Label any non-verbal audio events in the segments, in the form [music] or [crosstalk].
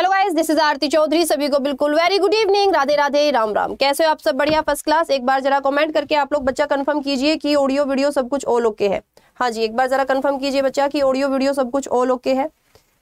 Hello guys this is Aarti Chaudhary सभी को बिल्कुल very good evening Radhe Radhe Ram Ram कैसे हो आप सब बढ़िया फर्स्ट क्लास एक बार जरा कमेंट करके आप लोग बच्चा कंफर्म कीजिए कि ऑडियो वीडियो सब कुछ ऑल ओके है हाँ जी एक बार जरा कंफर्म कीजिए बच्चा कि ऑडियो वीडियो सब कुछ ऑल ओके है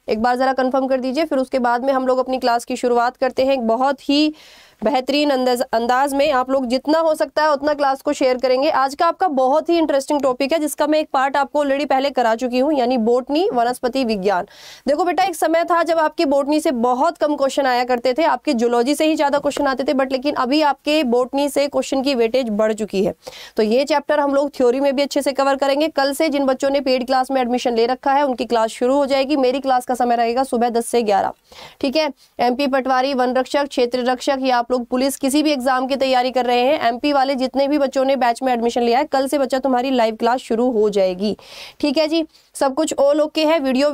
एक बार जरा कन्फर्म कर दीजिए फिर उसके बाद में हम लोग अपनी क्लास की शुरुआत करते हैं बहुत ही बेहतरीन अंदाज अंदाज में आप लोग जितना हो सकता है उतना क्लास को शेयर करेंगे आज का आपका बहुत ही इंटरेस्टिंग टॉपिक है जिसका मैं एक पार्ट आपको ऑलरेडी पहले करा चुकी हूँ यानी बोटनी वनस्पति विज्ञान देखो बेटा एक समय था जब आपकी बोटनी से बहुत कम क्वेश्चन आया करते थे आपके जुलॉजी से ही ज़्यादा क्वेश्चन आते थे बट लेकिन अभी आपके बोटनी से क्वेश्चन की वेटेज बढ़ चुकी है तो ये चैप्टर हम लोग थ्योरी में भी अच्छे से कवर करेंगे कल से जिन बच्चों ने पेड क्लास में एडमिशन ले रखा है उनकी क्लास शुरू हो जाएगी मेरी क्लास का समय रहेगा सुबह दस से ग्यारह ठीक है एमपी पटवारी वन रक्षक क्षेत्र रक्षक या लोग पुलिस किसी भी एग्जाम की तैयारी कर रहे हैं एमपी वाले जितने भी बच्चों ने बैच में एडमिशन लिया है कल से बच्चा तुम्हारी लाइव क्लास शुरू हो जाएगी ठीक है जी सब कुछ ऑल ओके है वीडियो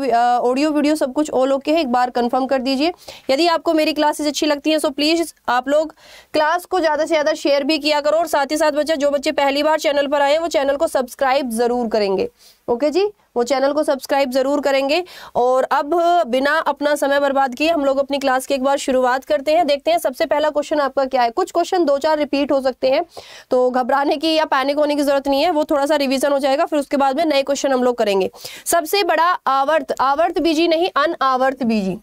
ऑडियो वीडियो सब कुछ ऑल ओके है एक बार कंफर्म कर दीजिए यदि आपको मेरी क्लासेज अच्छी लगती हैं सो प्लीज़ आप लोग क्लास को ज़्यादा से ज़्यादा शेयर भी किया करो और साथ ही साथ बच्चा जो बच्चे पहली बार चैनल पर आए वो चैनल को सब्सक्राइब ज़रूर करेंगे ओके जी वो चैनल को सब्सक्राइब ज़रूर करेंगे और अब बिना अपना समय बर्बाद किए हम लोग अपनी क्लास की एक बार शुरुआत करते हैं देखते हैं सबसे पहला क्वेश्चन आपका क्या है कुछ क्वेश्चन दो चार रिपीट हो सकते हैं तो घबराने की या पैनिक होने की ज़रूरत नहीं है वो थोड़ा सा रिविज़न हो जाएगा फिर उसके बाद में नए क्वेश्चन हम लोग करेंगे सबसे बड़ा आवर्त आवर्त बीजी नहीं अन आवर्त बीजी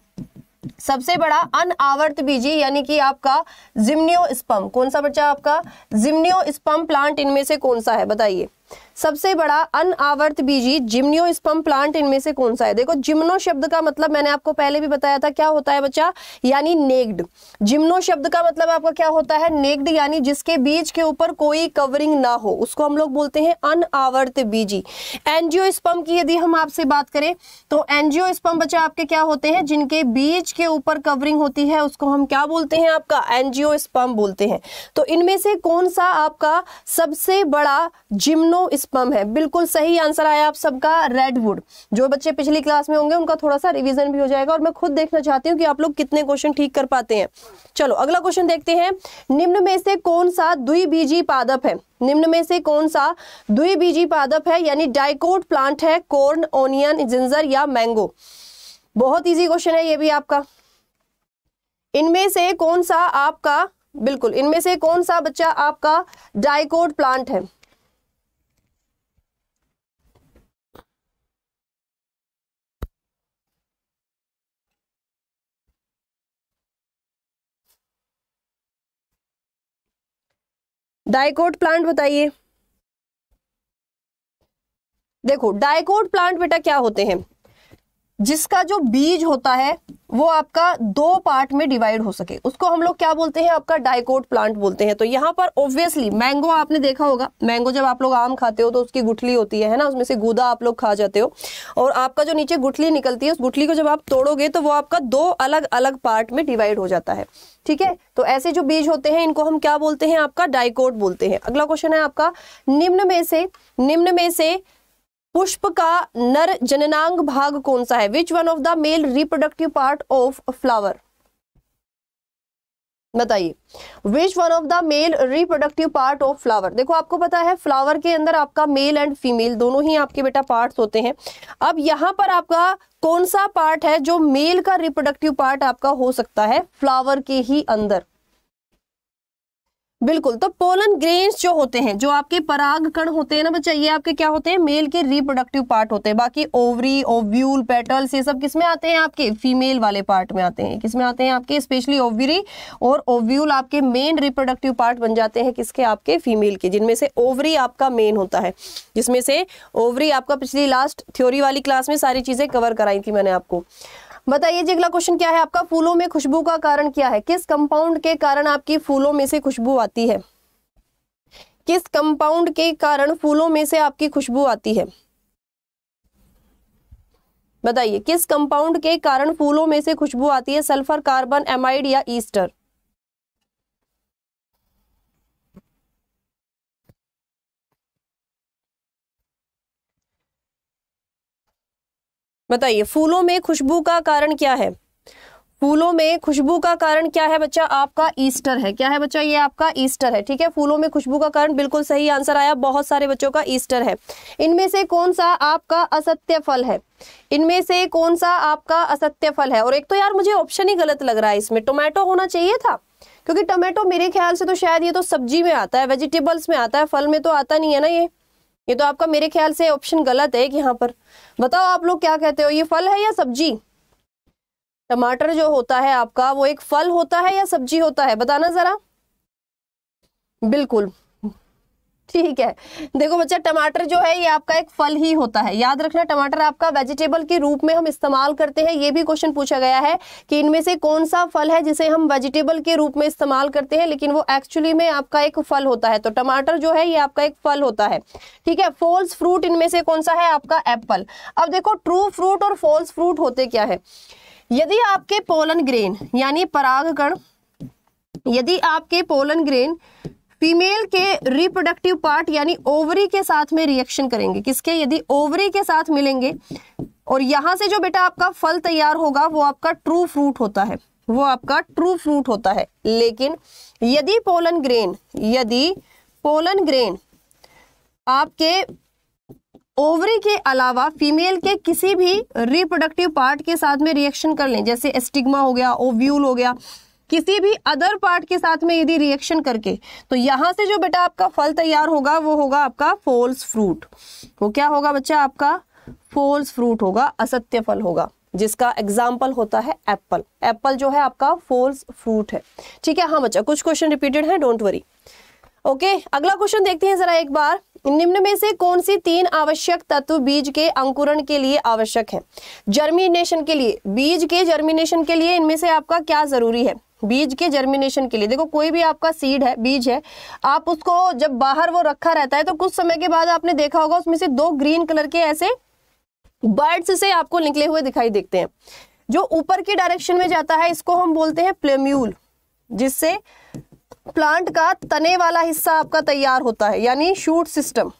सबसे बड़ा अनावर्त बीजी यानी कि आपका जिम्नियो स्पम कौन सा बच्चा आपका जिम्नियो स्पम प्लांट इनमें से कौन सा है बताइए सबसे बड़ा अनावर्त बीजी जिम्नियो स्पम प्लांट इनमें से कौन सा है देखो जिम्नो शब्द का मतलब मैंने आपको पहले भी बताया था क्या होता है बच्चा यानी नेग्ड जिम्नो शब्द का मतलब आपका क्या होता है नेग्ड यानी जिसके बीज के ऊपर कोई कवरिंग ना हो उसको हम लोग बोलते हैं अनावर्त बीजी एनजियोस्पम की यदि हम आपसे बात करें तो एनजियोस्पम बच्चा आपके क्या होते हैं जिनके बीज के ऊपर कवरिंग होती है उसको हम क्या बोलते हैं आपका एनजियोस्पम बोलते हैं तो इनमें से कौन सा आपका सबसे बड़ा जिम्नो स्पम है बिल्कुल सही आंसर आया आप सबका रेडवुड जो बच्चे पिछली क्लास में होंगे उनका थोड़ा सा रिवीजन भी हो जाएगा और मैं खुद देखना चाहती हूँ कि आप लोग कितने क्वेश्चन ठीक कर पाते हैं चलो अगला क्वेश्चन देखते हैं निम्न में से कौन सा द्विबीजी पादप है निम्न में से कौन सा द्विबीजी पादप है यानी डाइकोट प्लांट है कॉर्न ओनियन जिंजर या मैंगो बहुत इजी क्वेश्चन है ये भी आपका इनमें से कौन सा आपका बिल्कुल इनमें से कौन सा बच्चा आपका डाइकोट प्लांट है डायकोट प्लांट बताइए देखो डायकोट प्लांट बेटा क्या होते हैं जिसका जो बीज होता है वो आपका दो पार्ट में डिवाइड हो सके उसको हम लोग क्या बोलते हैं आपका डाइकोट प्लांट बोलते हैं तो यहाँ पर ऑब्वियसली मैंगो आपने देखा होगा मैंगो जब आप लोग आम खाते हो तो उसकी गुठली होती है ना उसमें से गूदा आप लोग खा जाते हो और आपका जो नीचे गुठली निकलती है उस गुठली को जब आप तोड़ोगे तो वो आपका दो अलग अलग पार्ट में डिवाइड हो जाता है ठीक है तो ऐसे जो बीज होते हैं इनको हम क्या बोलते हैं आपका डाइकोट बोलते हैं अगला क्वेश्चन है आपका निम्न में से निम्न में से पुष्प का नर जननांग भाग कौन सा है which one of the male reproductive part of flower बताइए which one of the male reproductive part of flower देखो आपको पता है फ्लावर के अंदर आपका मेल एंड फीमेल दोनों ही आपके बेटा पार्ट्स होते हैं अब यहां पर आपका कौन सा पार्ट है जो मेल का रिप्रोडक्टिव पार्ट आपका हो सकता है फ्लावर के ही अंदर बिल्कुल तो पोलन ग्रेन्स जो होते हैं जो आपके पराग कण होते हैं ना बच्चा ये आपके क्या होते हैं मेल के रिप्रोडक्टिव पार्ट होते हैं बाकी ओवरी ओव्यूल पेटल्स ये सब किसमें आते हैं आपके फीमेल वाले पार्ट में आते हैं किसमें आते हैं आपके स्पेशली ओवरी और ओव्यूल आपके मेन रिप्रोडक्टिव पार्ट बन जाते हैं किसके आपके फीमेल के जिनमें से ओवरी आपका मेन होता है जिसमें से ओवरी आपका पिछली लास्ट थ्योरी वाली क्लास में सारी चीजें कवर कराई थी मैंने आपको बताइए जी अगला क्वेश्चन क्या है आपका फूलों में खुशबू का कारण क्या है किस कंपाउंड के कारण आपकी फूलों में से खुशबू आती है किस कंपाउंड के कारण फूलों में से आपकी खुशबू आती है बताइए किस कंपाउंड के कारण फूलों में से खुशबू आती है सल्फर कार्बन एमाइड या ईस्टर बताइए फूलों में खुशबू का कारण क्या है फूलों में खुशबू का कारण क्या है बच्चा आपका ईस्टर है क्या है बच्चा ये आपका ईस्टर है ठीक है फूलों में खुशबू का कारण बिल्कुल सही आंसर आया बहुत सारे बच्चों का ईस्टर है इनमें से कौन सा आपका असत्य फल है इनमें से कौन सा आपका असत्य फल है और एक तो यार मुझे ऑप्शन ही गलत लग रहा है इसमें टोमेटो होना चाहिए था क्योंकि टोमेटो मेरे ख्याल से तो शायद ये तो सब्जी में आता है वेजिटेबल्स में आता है फल में तो आता नहीं है ना ये ये तो आपका मेरे ख्याल से ऑप्शन गलत है कि यहाँ पर बताओ आप लोग क्या कहते हो ये फल है या सब्जी टमाटर जो होता है आपका वो एक फल होता है या सब्जी होता है बताना जरा बिल्कुल ठीक है देखो बच्चा टमाटर जो है ये आपका एक फल ही होता है याद रखना टमाटर आपका वेजिटेबल के रूप में हम इस्तेमाल करते हैं ये भी क्वेश्चन पूछा गया है कि इनमें से कौन सा फल है जिसे हम वेजिटेबल के रूप में इस्तेमाल करते हैं लेकिन वो एक्चुअली में आपका एक फल होता है तो टमाटर जो है ये आपका एक फल होता है ठीक है फॉल्स फ्रूट इनमें से कौन सा है आपका एप्पल अब देखो ट्रू फ्रूट और फॉल्स फ्रूट होते क्या है यदि आपके पोलन ग्रेन यानी परागकण यदि आपके पोलन ग्रेन फीमेल के रिप्रोडक्टिव पार्ट यानी ओवरी के साथ में रिएक्शन करेंगे किसके यदि ओवरी के साथ मिलेंगे और यहां से जो बेटा आपका फल तैयार होगा वो आपका ट्रू फ्रूट होता है वो आपका ट्रू फ्रूट होता है लेकिन यदि पोलन ग्रेन यदि पोलन ग्रेन आपके ओवरी के अलावा फीमेल के किसी भी रिप्रोडक्टिव पार्ट के साथ में रिएक्शन कर लें जैसे एस्टिग्मा हो गया ओव्यूल हो गया किसी भी अदर पार्ट के साथ में यदि रिएक्शन करके तो यहाँ से जो बेटा आपका फल तैयार होगा वो होगा आपका फोल्स फ्रूट वो क्या होगा बच्चा आपका फोल्स फ्रूट होगा असत्य फल होगा जिसका एग्जाम्पल होता है एप्पल एप्पल जो है आपका फोल्स फ्रूट है ठीक है हाँ बच्चा कुछ क्वेश्चन रिपीटेड है डोंट वरी ओके अगला क्वेश्चन देखते हैं जरा एक बार निम्न में से कौन सी तीन आवश्यक तत्व बीज के अंकुरण के लिए आवश्यक है जर्मिनेशन के लिए बीज के जर्मिनेशन के लिए इनमें से आपका क्या जरूरी है बीज के जर्मिनेशन के लिए देखो कोई भी आपका सीड है बीज है आप उसको जब बाहर वो रखा रहता है तो कुछ समय के बाद आपने देखा होगा उसमें से दो ग्रीन कलर के ऐसे बर्ड्स से आपको निकले हुए दिखाई देते हैं जो ऊपर की डायरेक्शन में जाता है इसको हम बोलते हैं प्लेम्यूल जिससे प्लांट का तने वाला हिस्सा आपका तैयार होता है यानी शूट सिस्टम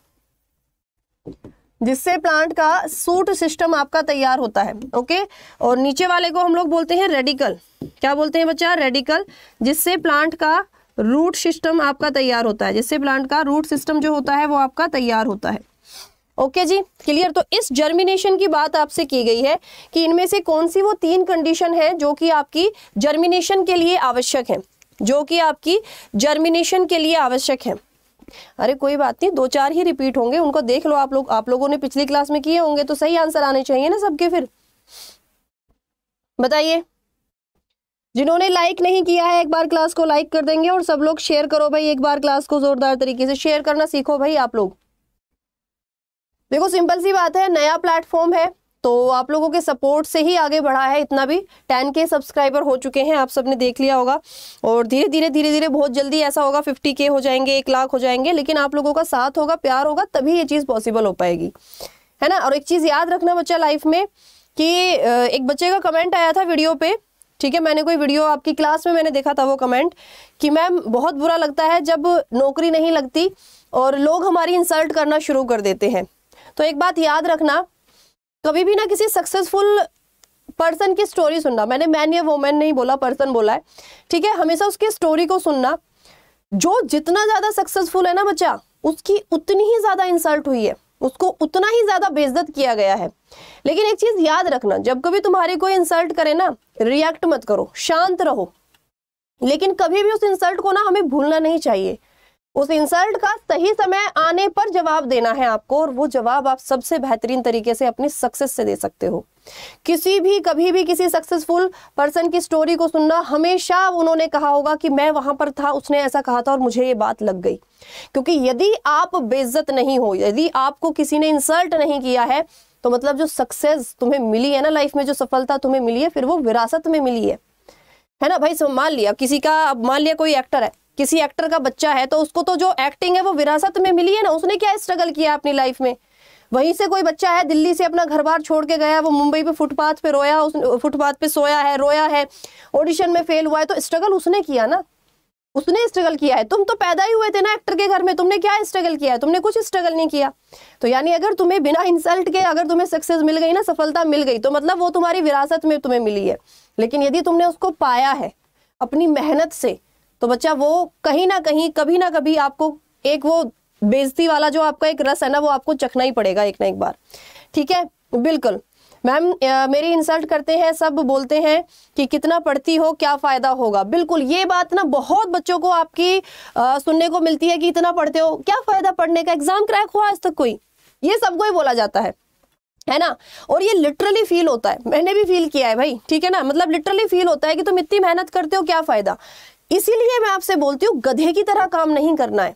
जिससे प्लांट का सूट सिस्टम आपका तैयार होता है ओके और नीचे वाले को हम लोग बोलते हैं रेडिकल क्या बोलते हैं बच्चा रेडिकल जिससे प्लांट का रूट सिस्टम आपका तैयार होता है जिससे प्लांट का रूट सिस्टम जो होता है वो आपका तैयार होता है ओके okay जी क्लियर तो इस जर्मिनेशन की बात आपसे की गई है कि इनमें से कौन सी वो तीन कंडीशन है जो कि आपकी जर्मिनेशन के लिए आवश्यक है जो कि आपकी जर्मिनेशन के लिए आवश्यक है अरे कोई बात नहीं दो चार ही रिपीट होंगे उनको देख लो आप लोग आप लोगों ने पिछली क्लास में किए होंगे तो सही आंसर आने चाहिए ना सबके फिर बताइए जिन्होंने लाइक नहीं किया है एक बार क्लास को लाइक कर देंगे और सब लोग शेयर करो भाई एक बार क्लास को जोरदार तरीके से शेयर करना सीखो भाई आप लोग देखो सिंपल सी बात है नया प्लेटफॉर्म है तो आप लोगों के सपोर्ट से ही आगे बढ़ा है इतना भी टेन के सब्सक्राइबर हो चुके हैं आप सबने देख लिया होगा और धीरे धीरे धीरे धीरे बहुत जल्दी ऐसा होगा फिफ्टी के हो जाएंगे एक लाख हो जाएंगे लेकिन आप लोगों का साथ होगा प्यार होगा तभी ये चीज़ पॉसिबल हो पाएगी है ना और एक चीज़ याद रखना बच्चा लाइफ में कि एक बच्चे का कमेंट आया था वीडियो पे ठीक है मैंने कोई वीडियो आपकी क्लास में मैंने देखा था वो कमेंट कि मैम बहुत बुरा लगता है जब नौकरी नहीं लगती और लोग हमारी इंसल्ट करना शुरू कर देते हैं तो एक बात याद रखना कभी भी ना किसी सक्सेसफुल पर्सन की स्टोरी सुनना मैंने मैन या वोमेन नहीं बोला पर्सन बोला है ठीक है हमेशा उसकी स्टोरी को सुनना जो जितना ज़्यादा सक्सेसफुल है ना बच्चा उसकी उतनी ही ज़्यादा इंसल्ट हुई है उसको उतना ही ज़्यादा बेइज्जत किया गया है लेकिन एक चीज़ याद रखना जब कभी तुम्हारी कोई इंसल्ट करे ना रिएक्ट मत करो शांत रहो लेकिन कभी भी उस इंसल्ट को ना हमें भूलना नहीं चाहिए उस इंसल्ट का सही समय आने पर जवाब देना है आपको और वो जवाब आप सबसे बेहतरीन तरीके से अपनी सक्सेस से दे सकते हो किसी भी कभी भी किसी सक्सेसफुल पर्सन की स्टोरी को सुनना हमेशा उन्होंने कहा होगा कि मैं वहां पर था उसने ऐसा कहा था और मुझे ये बात लग गई क्योंकि यदि आप बेइज्जत नहीं हो यदि आपको किसी ने इंसल्ट नहीं किया है तो मतलब जो सक्सेस तुम्हें मिली है ना लाइफ में जो सफलता तुम्हें मिली है फिर वो विरासत में मिली है है ना भाई मान लिया किसी का मान लिया कोई एक्टर है किसी एक्टर का बच्चा है तो उसको तो जो एक्टिंग है वो विरासत में मिली है ना उसने क्या स्ट्रगल किया अपनी लाइफ में वहीं से कोई बच्चा है दिल्ली से अपना घर बार छोड़ के गया वो मुंबई पे फुटपाथ पे रोया उसने फुटपाथ पे सोया है रोया है ऑडिशन में फेल हुआ है तो स्ट्रगल उसने किया ना उसने स्ट्रगल किया है तुम तो पैदा ही हुए थे ना एक्टर के घर में तुमने क्या स्ट्रगल किया है तुमने कुछ स्ट्रगल नहीं किया तो यानी अगर तुम्हें बिना इंसल्ट के अगर तुम्हें सक्सेस मिल गई ना सफलता मिल गई तो मतलब वो तुम्हारी विरासत में तुम्हें मिली है लेकिन यदि तुमने उसको पाया है अपनी मेहनत से तो बच्चा वो कहीं ना कहीं कभी ना कभी आपको एक वो बेजती वाला जो आपका एक रस है ना वो आपको चखना ही पड़ेगा एक ना एक बार ठीक है बिल्कुल मैम मेरी इंसल्ट करते हैं सब बोलते हैं कि कितना पढ़ती हो क्या फ़ायदा होगा बिल्कुल ये बात ना बहुत बच्चों को आपकी आ, सुनने को मिलती है कि इतना पढ़ते हो क्या फ़ायदा पढ़ने का एग्ज़ाम क्रैक हुआ आज तक कोई ये सबको ही बोला जाता है है ना और ये लिटरली फील होता है मैंने भी फील किया है भाई ठीक है ना मतलब लिटरली फील होता है कि तुम इतनी मेहनत करते हो क्या फ़ायदा इसीलिए मैं आपसे बोलती हूँ गधे की तरह काम नहीं करना है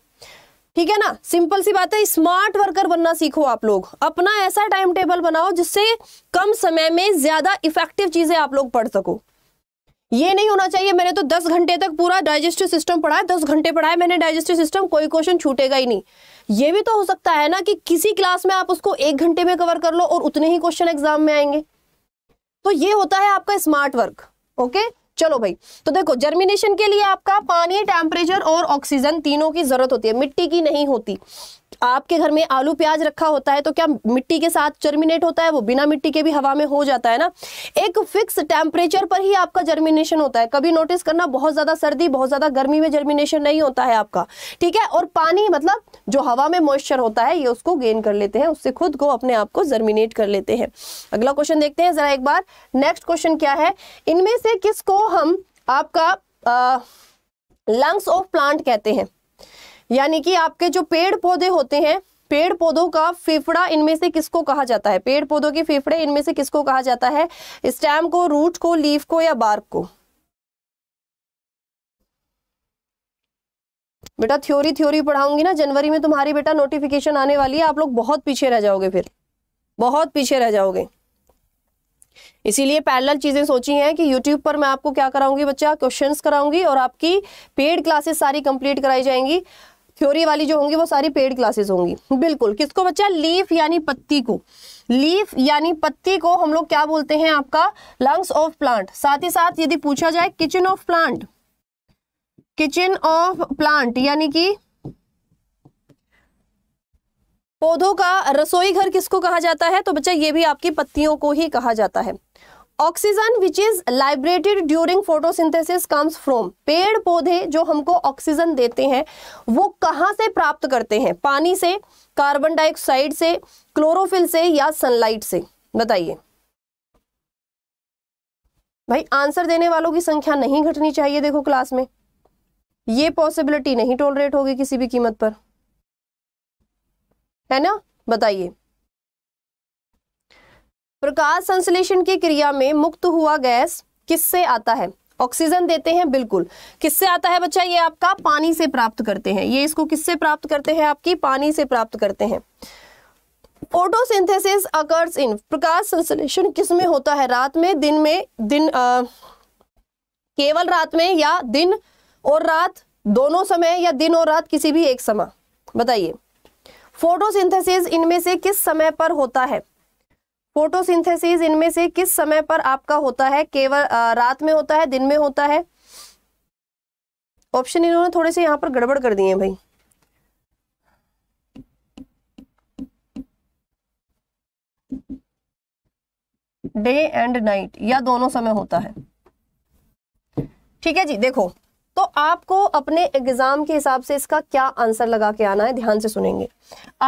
ठीक है ना सिंपल सी बात है स्मार्ट वर्कर बनना सीखो आप लोग अपना ऐसा टाइम टेबल बनाओ जिससे कम समय में ज्यादा इफेक्टिव चीजें आप लोग पढ़ सको ये नहीं होना चाहिए मैंने तो 10 घंटे तक पूरा डाइजेस्टिव सिस्टम पढ़ा है दस घंटे पढ़ा है मैंने डाइजेस्टिव सिस्टम कोई क्वेश्चन छूटेगा ही नहीं ये भी तो हो सकता है ना कि किसी क्लास में आप उसको एक घंटे में कवर कर लो और उतने ही क्वेश्चन एग्जाम में आएंगे तो ये होता है आपका स्मार्ट वर्क ओके okay? चलो भाई तो देखो जर्मिनेशन के लिए आपका पानी टेम्परेचर और ऑक्सीजन तीनों की जरूरत होती है मिट्टी की नहीं होती आपके घर में आलू प्याज रखा होता है तो क्या मिट्टी के साथ जर्मिनेट होता है वो बिना मिट्टी के भी हवा में हो जाता है ना एक फिक्स टेम्परेचर पर ही आपका जर्मिनेशन होता है कभी नोटिस करना बहुत ज़्यादा सर्दी बहुत ज़्यादा गर्मी में जर्मिनेशन नहीं होता है आपका ठीक है और पानी मतलब जो हवा में मॉइस्चर होता है ये उसको गेन कर लेते हैं उससे खुद को अपने आप को जर्मिनेट कर लेते हैं अगला क्वेश्चन देखते हैं ज़रा एक बार नेक्स्ट क्वेश्चन क्या है इनमें से किसको हम आपका लंग्स ऑफ प्लांट कहते हैं यानी कि आपके जो पेड़ पौधे होते हैं पेड़ पौधों का फेफड़ा इनमें से किसको कहा जाता है पेड़ पौधों के फेफड़े इनमें से किसको कहा जाता है स्टैम को रूट को लीफ को या बार्क को बेटा थ्योरी थ्योरी पढ़ाऊंगी ना जनवरी में तुम्हारी बेटा नोटिफिकेशन आने वाली है आप लोग बहुत पीछे रह जाओगे फिर बहुत पीछे रह जाओगे इसीलिए पैरल चीज़ें सोची हैं कि यूट्यूब पर मैं आपको क्या कराऊंगी बच्चा क्वेश्चंस कराऊंगी और आपकी पेड क्लासेस सारी कंप्लीट कराई जाएंगी थ्योरी वाली जो होंगी वो सारी पेड क्लासेस होंगी बिल्कुल किसको बच्चा लीफ यानी पत्ती को लीफ यानी पत्ती को हम लोग क्या बोलते हैं आपका लंग्स ऑफ प्लांट साथ ही साथ यदि पूछा जाए kitchen of plant kitchen of plant यानी कि पौधों का रसोई घर किसको कहा जाता है तो बच्चा ये भी आपकी पत्तियों को ही कहा जाता है oxygen which is liberated during photosynthesis comes from पेड़ पौधे जो हमको ऑक्सीजन देते हैं वो कहाँ से प्राप्त करते हैं पानी से कार्बन डाइऑक्साइड से क्लोरोफिल से या सनलाइट से बताइए भाई आंसर देने वालों की संख्या नहीं घटनी चाहिए देखो क्लास में ये पॉसिबिलिटी नहीं टोलरेट होगी किसी भी कीमत पर है ना बताइए प्रकाश संश्लेषण की क्रिया में मुक्त हुआ गैस किससे आता है ऑक्सीजन देते हैं बिल्कुल किससे आता है बच्चा ये आपका पानी से प्राप्त करते हैं ये इसको किससे प्राप्त करते हैं आपकी पानी से प्राप्त करते हैं फोटोसिंथेसिस अकर्स इन प्रकाश संश्लेषण किस में होता है रात में दिन में दिन आ, केवल रात में या दिन और रात दोनों समय या दिन और रात किसी भी एक समय बताइए फोटोसिंथेसिस इनमें से किस समय पर होता है फोटोसिंथेसिस इनमें से किस समय पर आपका होता है केवल रात में होता है दिन में होता है ऑप्शन इन्होंने थोड़े से यहां पर गड़बड़ कर दिए भाई डे एंड नाइट या दोनों समय होता है ठीक है जी देखो तो आपको अपने एग्जाम के हिसाब से इसका क्या आंसर लगा के आना है ध्यान से सुनेंगे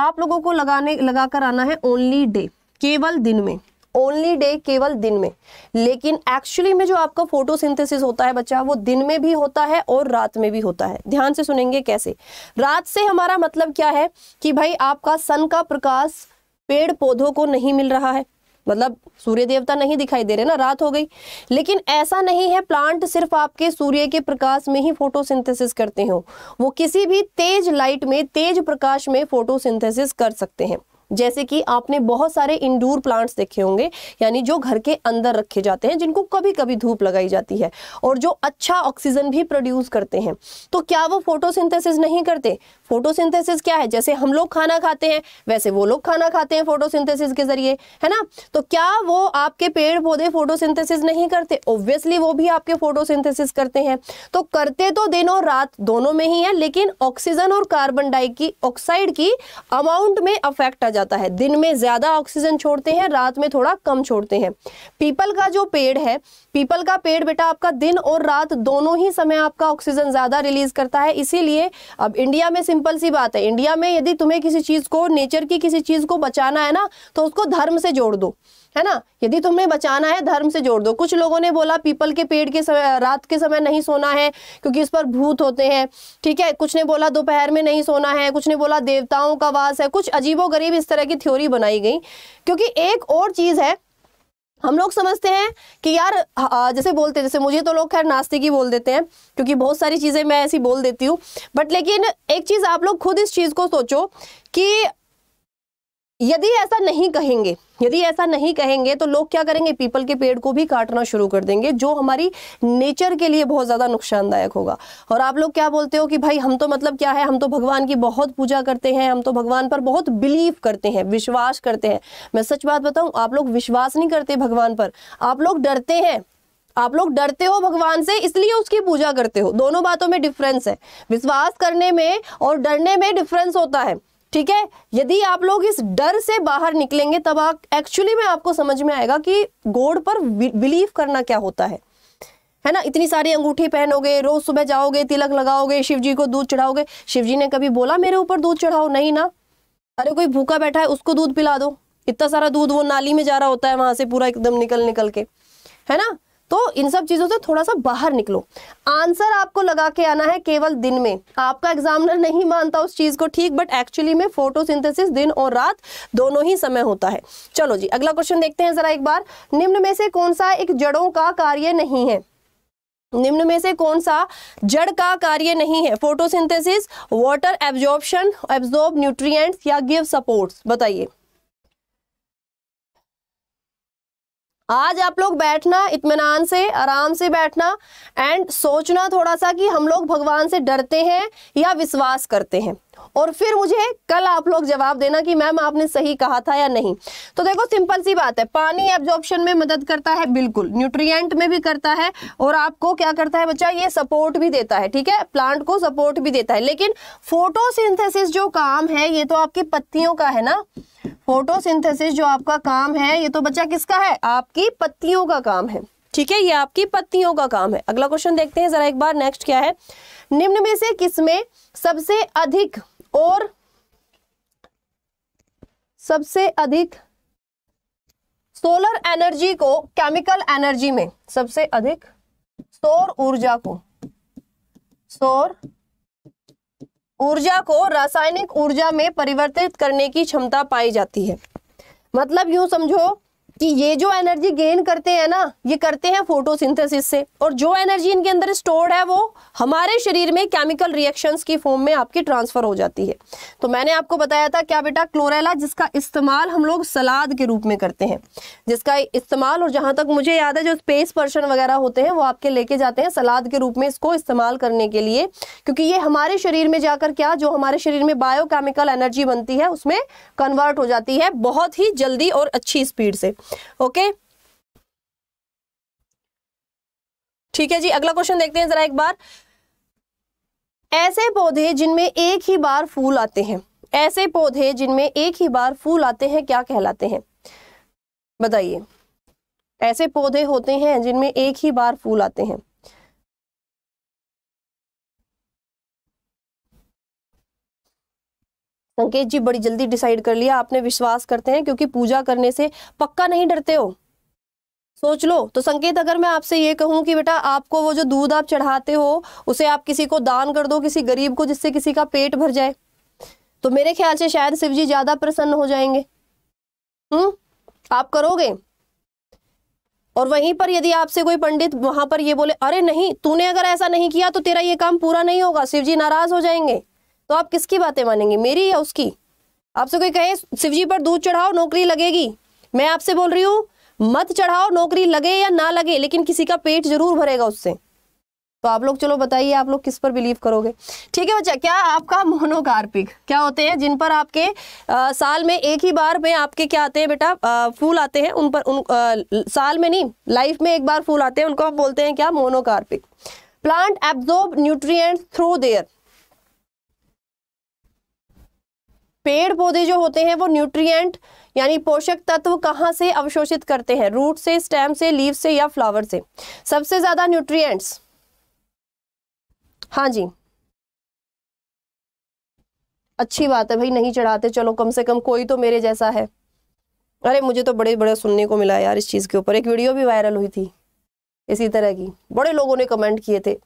आप लोगों को लगाने लगाकर आना है ओनली डे केवल दिन में ओनली डे केवल दिन में लेकिन एक्चुअली में जो आपका फोटोसिंथेसिस होता है बच्चा वो दिन में भी होता है और रात में भी होता है ध्यान से सुनेंगे कैसे रात से हमारा मतलब क्या है कि भाई आपका सन का प्रकाश पेड़ पौधों को नहीं मिल रहा है मतलब सूर्य देवता नहीं दिखाई दे रहे ना रात हो गई लेकिन ऐसा नहीं है प्लांट सिर्फ आपके सूर्य के प्रकाश में ही फोटोसिंथेसिस करते हो वो किसी भी तेज लाइट में तेज प्रकाश में फोटोसिंथेसिस कर सकते हैं जैसे कि आपने बहुत सारे इंडोर प्लांट्स देखे होंगे यानी जो घर के अंदर रखे जाते हैं जिनको कभी कभी धूप लगाई जाती है और जो अच्छा ऑक्सीजन भी प्रोड्यूस करते हैं तो क्या वो फोटोसिंथेसिस नहीं करते फोटोसिंथेसिस क्या है जैसे हम लोग खाना खाते हैं वैसे वो लोग खाना खाते हैं फोटोसिंथेसिस के जरिए है ना तो क्या वो आपके पेड़ पौधे फोटोसिंथेसिस नहीं करते ऑब्वियसली वो भी आपके फोटोसिंथेसिस करते हैं तो करते तो दिन और रात दोनों में ही है लेकिन ऑक्सीजन और कार्बन डाइऑक्साइड की अमाउंट में अफेक्ट आ जाता है दिन में ज़्यादा ऑक्सीजन छोड़ते हैं रात में थोड़ा कम छोड़ते हैं पीपल का जो पेड़ है पीपल का पेड़ बेटा आपका दिन और रात दोनों ही समय आपका ऑक्सीजन ज़्यादा रिलीज करता है इसीलिए अब इंडिया में सिंपल सी बात है इंडिया में यदि तुम्हें किसी चीज़ को नेचर की किसी चीज़ को बचाना है ना तो उसको धर्म से जोड़ दो है ना यदि तुम्हें बचाना है धर्म से जोड़ दो कुछ लोगों ने बोला पीपल के पेड़ के समय रात के समय नहीं सोना है क्योंकि इस पर भूत होते हैं ठीक है कुछ ने बोला दोपहर में नहीं सोना है कुछ ने बोला देवताओं का वास है कुछ अजीबो गरीब इस तरह की थ्योरी बनाई गई क्योंकि एक और चीज़ है हम लोग समझते हैं कि यार जैसे बोलते जैसे मुझे तो लोग खैर नास्तिक ही बोल देते हैं क्योंकि बहुत सारी चीज़ें मैं ऐसी बोल देती हूँ बट लेकिन एक चीज़ आप लोग खुद इस चीज़ को सोचो कि यदि ऐसा नहीं कहेंगे यदि ऐसा नहीं कहेंगे तो लोग क्या करेंगे पीपल के पेड़ को भी काटना शुरू कर देंगे जो हमारी नेचर के लिए बहुत ज़्यादा नुकसानदायक होगा और आप लोग क्या बोलते हो कि भाई हम तो मतलब क्या है हम तो भगवान की बहुत पूजा करते हैं हम तो भगवान पर बहुत बिलीव करते हैं विश्वास करते हैं मैं सच बात बताऊँ आप लोग विश्वास नहीं करते भगवान पर आप लोग डरते हैं आप लोग डरते हो भगवान से इसलिए उसकी पूजा करते हो दोनों बातों में डिफरेंस है विश्वास करने में और डरने में डिफरेंस होता है ठीक है यदि आप लोग इस डर से बाहर निकलेंगे तब आप एक्चुअली में आपको समझ में आएगा कि गोड पर बिलीव करना क्या होता है है ना इतनी सारी अंगूठी पहनोगे रोज सुबह जाओगे तिलक लगाओगे शिव जी को दूध चढ़ाओगे शिव जी ने कभी बोला मेरे ऊपर दूध चढ़ाओ नहीं ना अरे कोई भूखा बैठा है उसको दूध पिला दो इतना सारा दूध वो नाली में जा रहा होता है वहां से पूरा एकदम निकल निकल के है ना तो इन सब चीज़ों से थोड़ा सा बाहर निकलो आंसर आपको लगा के आना है केवल दिन में आपका एग्जामिनर नहीं मानता उस चीज़ को ठीक बट एक्चुअली में फोटोसिंथेसिस दिन और रात दोनों ही समय होता है चलो जी अगला क्वेश्चन देखते हैं ज़रा एक बार निम्न में से कौन सा एक जड़ों का कार्य नहीं है निम्न में से कौन सा जड़ का कार्य नहीं है photosynthesis water absorption absorb nutrients या गिव सपोर्ट्स बताइए आज आप लोग बैठना इतमान से आराम से बैठना एंड सोचना थोड़ा सा कि हम लोग भगवान से डरते हैं या विश्वास करते हैं और फिर मुझे कल आप लोग जवाब देना कि मैम आपने सही कहा था या नहीं तो देखो सिंपल सी बात है पानी एब्जॉर्बन में मदद करता है बिल्कुल न्यूट्रिएंट में भी करता है और आपको क्या करता है बच्चा ये सपोर्ट भी देता है ठीक है प्लांट को सपोर्ट भी देता है लेकिन फोटोसिंथेसिस जो काम है ये तो आपकी पत्तियों का है ना फोटोसिंथेसिस जो आपका काम है ये तो बच्चा किसका है आपकी पत्तियों का काम है ठीक है ये आपकी पत्तियों का काम है अगला क्वेश्चन देखते हैं जरा एक बार नेक्स्ट क्या है निम्न में से किसमें सबसे अधिक और सबसे अधिक सोलर एनर्जी को केमिकल एनर्जी में सबसे अधिक सौर ऊर्जा को सौर ऊर्जा को रासायनिक ऊर्जा में परिवर्तित करने की क्षमता पाई जाती है मतलब यूं समझो कि ये जो एनर्जी गेन करते हैं ना ये करते हैं फोटोसिंथेसिस से और जो एनर्जी इनके अंदर स्टोर्ड है वो हमारे शरीर में केमिकल रिएक्शंस की फॉर्म में आपकी ट्रांसफर हो जाती है तो मैंने आपको बताया था क्या बेटा क्लोरेला जिसका इस्तेमाल हम लोग सलाद के रूप में करते हैं जिसका इस्तेमाल और जहां तक मुझे याद है जो स्पेस पर्सन वगैरह होते हैं वो आपके लेके जाते हैं सलाद के रूप में इसको इस्तेमाल करने के लिए क्योंकि ये हमारे शरीर में जाकर क्या जो हमारे शरीर में बायोकेमिकल एनर्जी बनती है उसमें कन्वर्ट हो जाती है बहुत ही जल्दी और अच्छी स्पीड से ओके ठीक है जी अगला क्वेश्चन देखते हैं जरा एक बार ऐसे पौधे जिनमें एक ही बार फूल आते हैं ऐसे पौधे जिनमें एक ही बार फूल आते हैं क्या कहलाते हैं बताइए ऐसे पौधे होते हैं जिनमें एक ही बार फूल आते हैं संकेत जी बड़ी जल्दी डिसाइड कर लिया आपने विश्वास करते हैं क्योंकि पूजा करने से पक्का नहीं डरते हो सोच लो तो संकेत अगर मैं आपसे ये कहूँ कि बेटा आपको वो जो दूध आप चढ़ाते हो उसे आप किसी को दान कर दो किसी गरीब को जिससे किसी का पेट भर जाए तो मेरे ख्याल से शायद शिव जी ज्यादा प्रसन्न हो जाएंगे हम्म आप करोगे और वहीं पर यदि आपसे कोई पंडित वहां पर ये बोले अरे नहीं तूने अगर ऐसा नहीं किया तो तेरा ये काम पूरा नहीं होगा शिव जी नाराज हो जाएंगे तो आप किसकी बातें मानेंगे मेरी या उसकी आपसे कोई कहे शिव जी पर दूध चढ़ाओ नौकरी लगेगी मैं आपसे बोल रही हूँ मत चढ़ाओ नौकरी लगे या ना लगे लेकिन किसी का पेट जरूर भरेगा उससे तो आप लोग चलो बताइए आप लोग किस पर बिलीव करोगे ठीक है बच्चा क्या आपका [laughs] मोनोकार्पिक क्या होते हैं जिन पर आपके आ, साल में एक ही बार में आपके क्या आते हैं बेटा फूल आते हैं उन पर उन आ, साल में नहीं लाइफ में एक बार फूल आते हैं उनको हम बोलते हैं क्या monocarpic plant absorb nutrients through their पेड़ पौधे जो होते हैं वो न्यूट्रिएंट यानी पोषक तत्व कहाँ से अवशोषित करते हैं रूट से स्टेम से लीव से या फ्लावर से सबसे ज्यादा न्यूट्रिएंट्स हाँ जी अच्छी बात है भाई नहीं चढ़ाते चलो कम से कम कोई तो मेरे जैसा है अरे मुझे तो बड़े बड़े सुनने को मिला यार इस चीज़ के ऊपर एक वीडियो भी वायरल हुई थी इसी तरह की बड़े लोगों ने कमेंट किए थे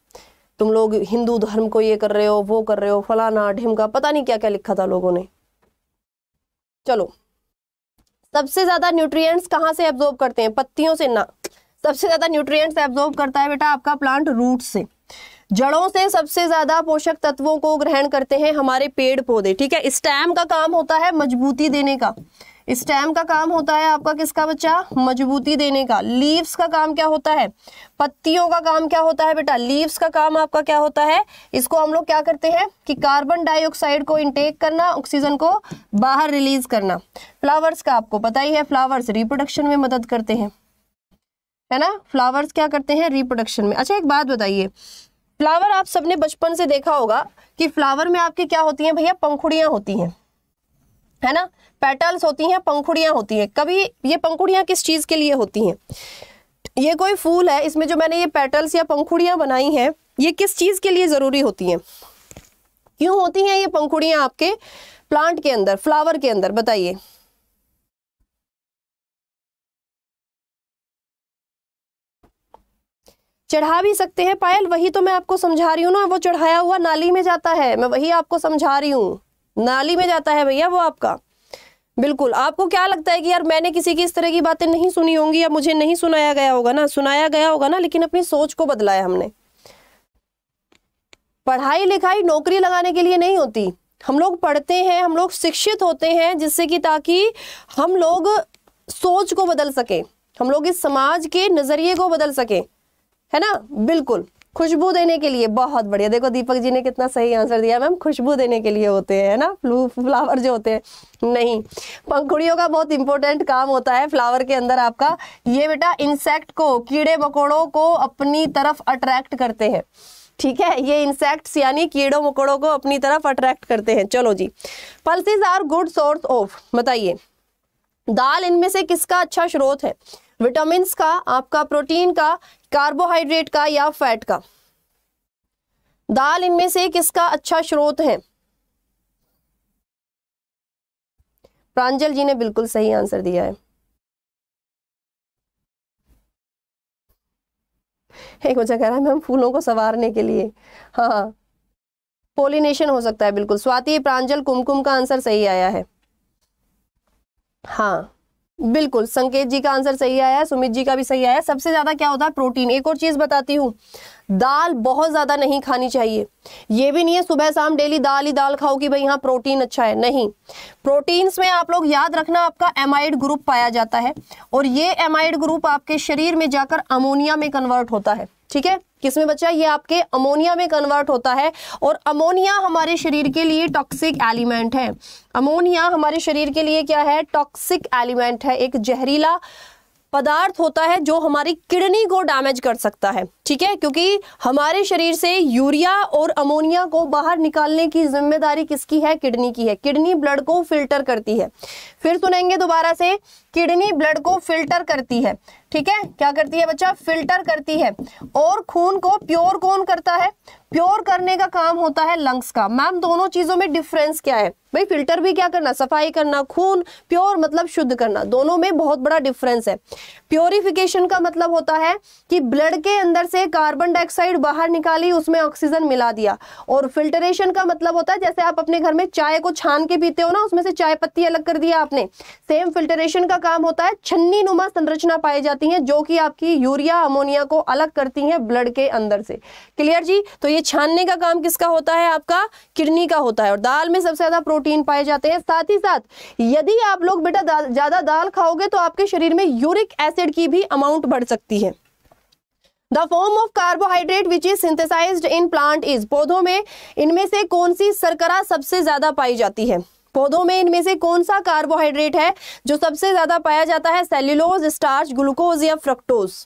तुम लोग हिंदू धर्म को ये कर रहे हो वो कर रहे हो फलाना ढिमका पता नहीं क्या क्या लिखा था लोगों ने चलो सबसे ज्यादा न्यूट्रिएंट्स कहाँ से एब्जॉर्ब करते हैं पत्तियों से ना सबसे ज्यादा न्यूट्रिएंट्स एब्जॉर्ब करता है बेटा आपका प्लांट रूट से जड़ों से सबसे ज्यादा पोषक तत्वों को ग्रहण करते हैं हमारे पेड़ पौधे ठीक है स्टैम का काम होता है मजबूती देने का स्टेम का काम होता है आपका किसका बच्चा मजबूती देने का लीव्स का काम क्या होता है पत्तियों का काम क्या होता है बेटा लीव्स का काम आपका क्या होता है इसको हम लोग क्या करते हैं कि कार्बन डाइऑक्साइड को इनटेक करना ऑक्सीजन को बाहर रिलीज करना फ्लावर्स का आपको पता ही है फ्लावर्स रिप्रोडक्शन में मदद करते हैं है ना फ्लावर्स क्या करते हैं रिप्रोडक्शन में अच्छा एक बात बताइए फ्लावर आप सबने बचपन से देखा होगा कि फ्लावर में आपकी क्या होती हैं भैया पंखुड़ियां होती हैं है ना पेटल्स होती हैं पंखुड़ियाँ होती हैं कभी ये पंखुड़ियाँ किस चीज़ के लिए होती हैं ये कोई फूल है इसमें जो मैंने ये पेटल्स या पंखुड़ियाँ बनाई हैं ये किस चीज़ के लिए ज़रूरी होती हैं क्यों होती हैं ये पंखुड़ियाँ आपके प्लांट के अंदर फ्लावर के अंदर बताइए चढ़ा भी सकते हैं पायल वही तो मैं आपको समझा रही हूँ ना वो चढ़ाया हुआ नाली में जाता है मैं वही आपको समझा रही हूँ नाली में जाता है भैया वो आपका बिल्कुल आपको क्या लगता है कि यार मैंने किसी की इस तरह की बातें नहीं सुनी होंगी या मुझे नहीं सुनाया गया होगा ना सुनाया गया होगा ना लेकिन अपनी सोच को बदलाया हमने पढ़ाई लिखाई नौकरी लगाने के लिए नहीं होती हम लोग पढ़ते हैं हम लोग शिक्षित होते हैं जिससे कि ताकि हम लोग सोच को बदल सकें हम लोग इस समाज के नज़रिए को बदल सकें है ना बिल्कुल खुशबू देने के लिए बहुत बढ़िया देखो दीपक जी ने कितना सही आंसर दिया मैम खुशबू देने के लिए होते हैं ना फ्लू फ्लावर जो होते हैं नहीं पंखुड़ियों का बहुत इंपॉर्टेंट काम होता है फ्लावर के अंदर आपका ये बेटा इंसेक्ट को कीड़े मकोड़ों को अपनी तरफ अट्रैक्ट करते हैं ठीक है ये इंसेक्ट्स यानी कीड़ों मकोड़ों को अपनी तरफ अट्रैक्ट करते हैं चलो जी pulses are good source of बताइए दाल इनमें से किसका अच्छा स्रोत है विटामिन का आपका प्रोटीन का कार्बोहाइड्रेट का या फैट का दाल इनमें से किसका अच्छा स्रोत है प्रांजल जी ने बिल्कुल सही आंसर दिया है एक बच्चा कह रहा है मैम फूलों को संवारने के लिए हाँ पोलिनेशन हो सकता है बिल्कुल स्वाति प्रांजल कुमकुम का आंसर सही आया है हाँ बिल्कुल संकेत जी का आंसर सही आया सुमित जी का भी सही आया सबसे ज्यादा क्या होता है प्रोटीन एक और चीज बताती हूँ दाल बहुत ज्यादा नहीं खानी चाहिए यह भी नहीं है सुबह शाम डेली दाल ही दाल खाओ कि भाई हाँ प्रोटीन अच्छा है नहीं प्रोटीन्स में आप लोग याद रखना आपका एमाइड ग्रुप पाया जाता है और ये एमाइड ग्रुप आपके शरीर में जाकर अमोनिया में कन्वर्ट होता है ठीक है किसमें बच्चा ये आपके अमोनिया में कन्वर्ट होता है और अमोनिया हमारे शरीर के लिए टॉक्सिक एलिमेंट है अमोनिया हमारे शरीर के लिए क्या है टॉक्सिक एलिमेंट है एक जहरीला पदार्थ होता है जो हमारी किडनी को डैमेज कर सकता है ठीक है क्योंकि हमारे शरीर से यूरिया और अमोनिया को बाहर निकालने की जिम्मेदारी किसकी है किडनी की है किडनी ब्लड को फिल्टर करती है फिर सुनेंगे दोबारा से किडनी ब्लड को फिल्टर करती है ठीक है क्या करती है बच्चा फिल्टर करती है और खून को प्योर कौन करता है प्योर करने का काम होता है लंग्स का मैम दोनों चीज़ों में डिफरेंस क्या है भाई फिल्टर भी क्या करना सफाई करना खून प्योर मतलब शुद्ध करना दोनों में बहुत बड़ा डिफरेंस है प्योरिफिकेशन का मतलब होता है कि ब्लड के अंदर से कार्बन डाइऑक्साइड बाहर निकाली उसमें ऑक्सीजन मिला दिया और फिल्टरेशन का मतलब होता है जैसे आप अपने घर में चाय को छान के पीते हो ना उसमें से चाय पत्ती अलग कर दिया आपने सेम फिल्टरेशन का काम होता है छन्नी नुमा संरचना पाई जाती है जो कि आपकी यूरिया अमोनिया को अलग करती है ब्लड के अंदर से क्लियर जी तो ये छानने का काम किसका होता है आपका किडनी का होता है और दाल में सबसे ज़्यादा प्रोटीन पाए जाते हैं साथ ही साथ यदि आप लोग बेटा ज़्यादा दाल खाओगे तो आपके शरीर में यूरिक एसिड की भी अमाउंट बढ़ सकती है the form of carbohydrate which is synthesise in plant is पौधों में इनमें से कौन सी सरकरा सबसे ज़्यादा पाई जाती है पौधों में इनमें से कौन सा कार्बोहाइड्रेट है जो सबसे ज़्यादा पाया जाता है सेल्यूलोज स्टार्च ग्लूकोज या फ्रक्टोज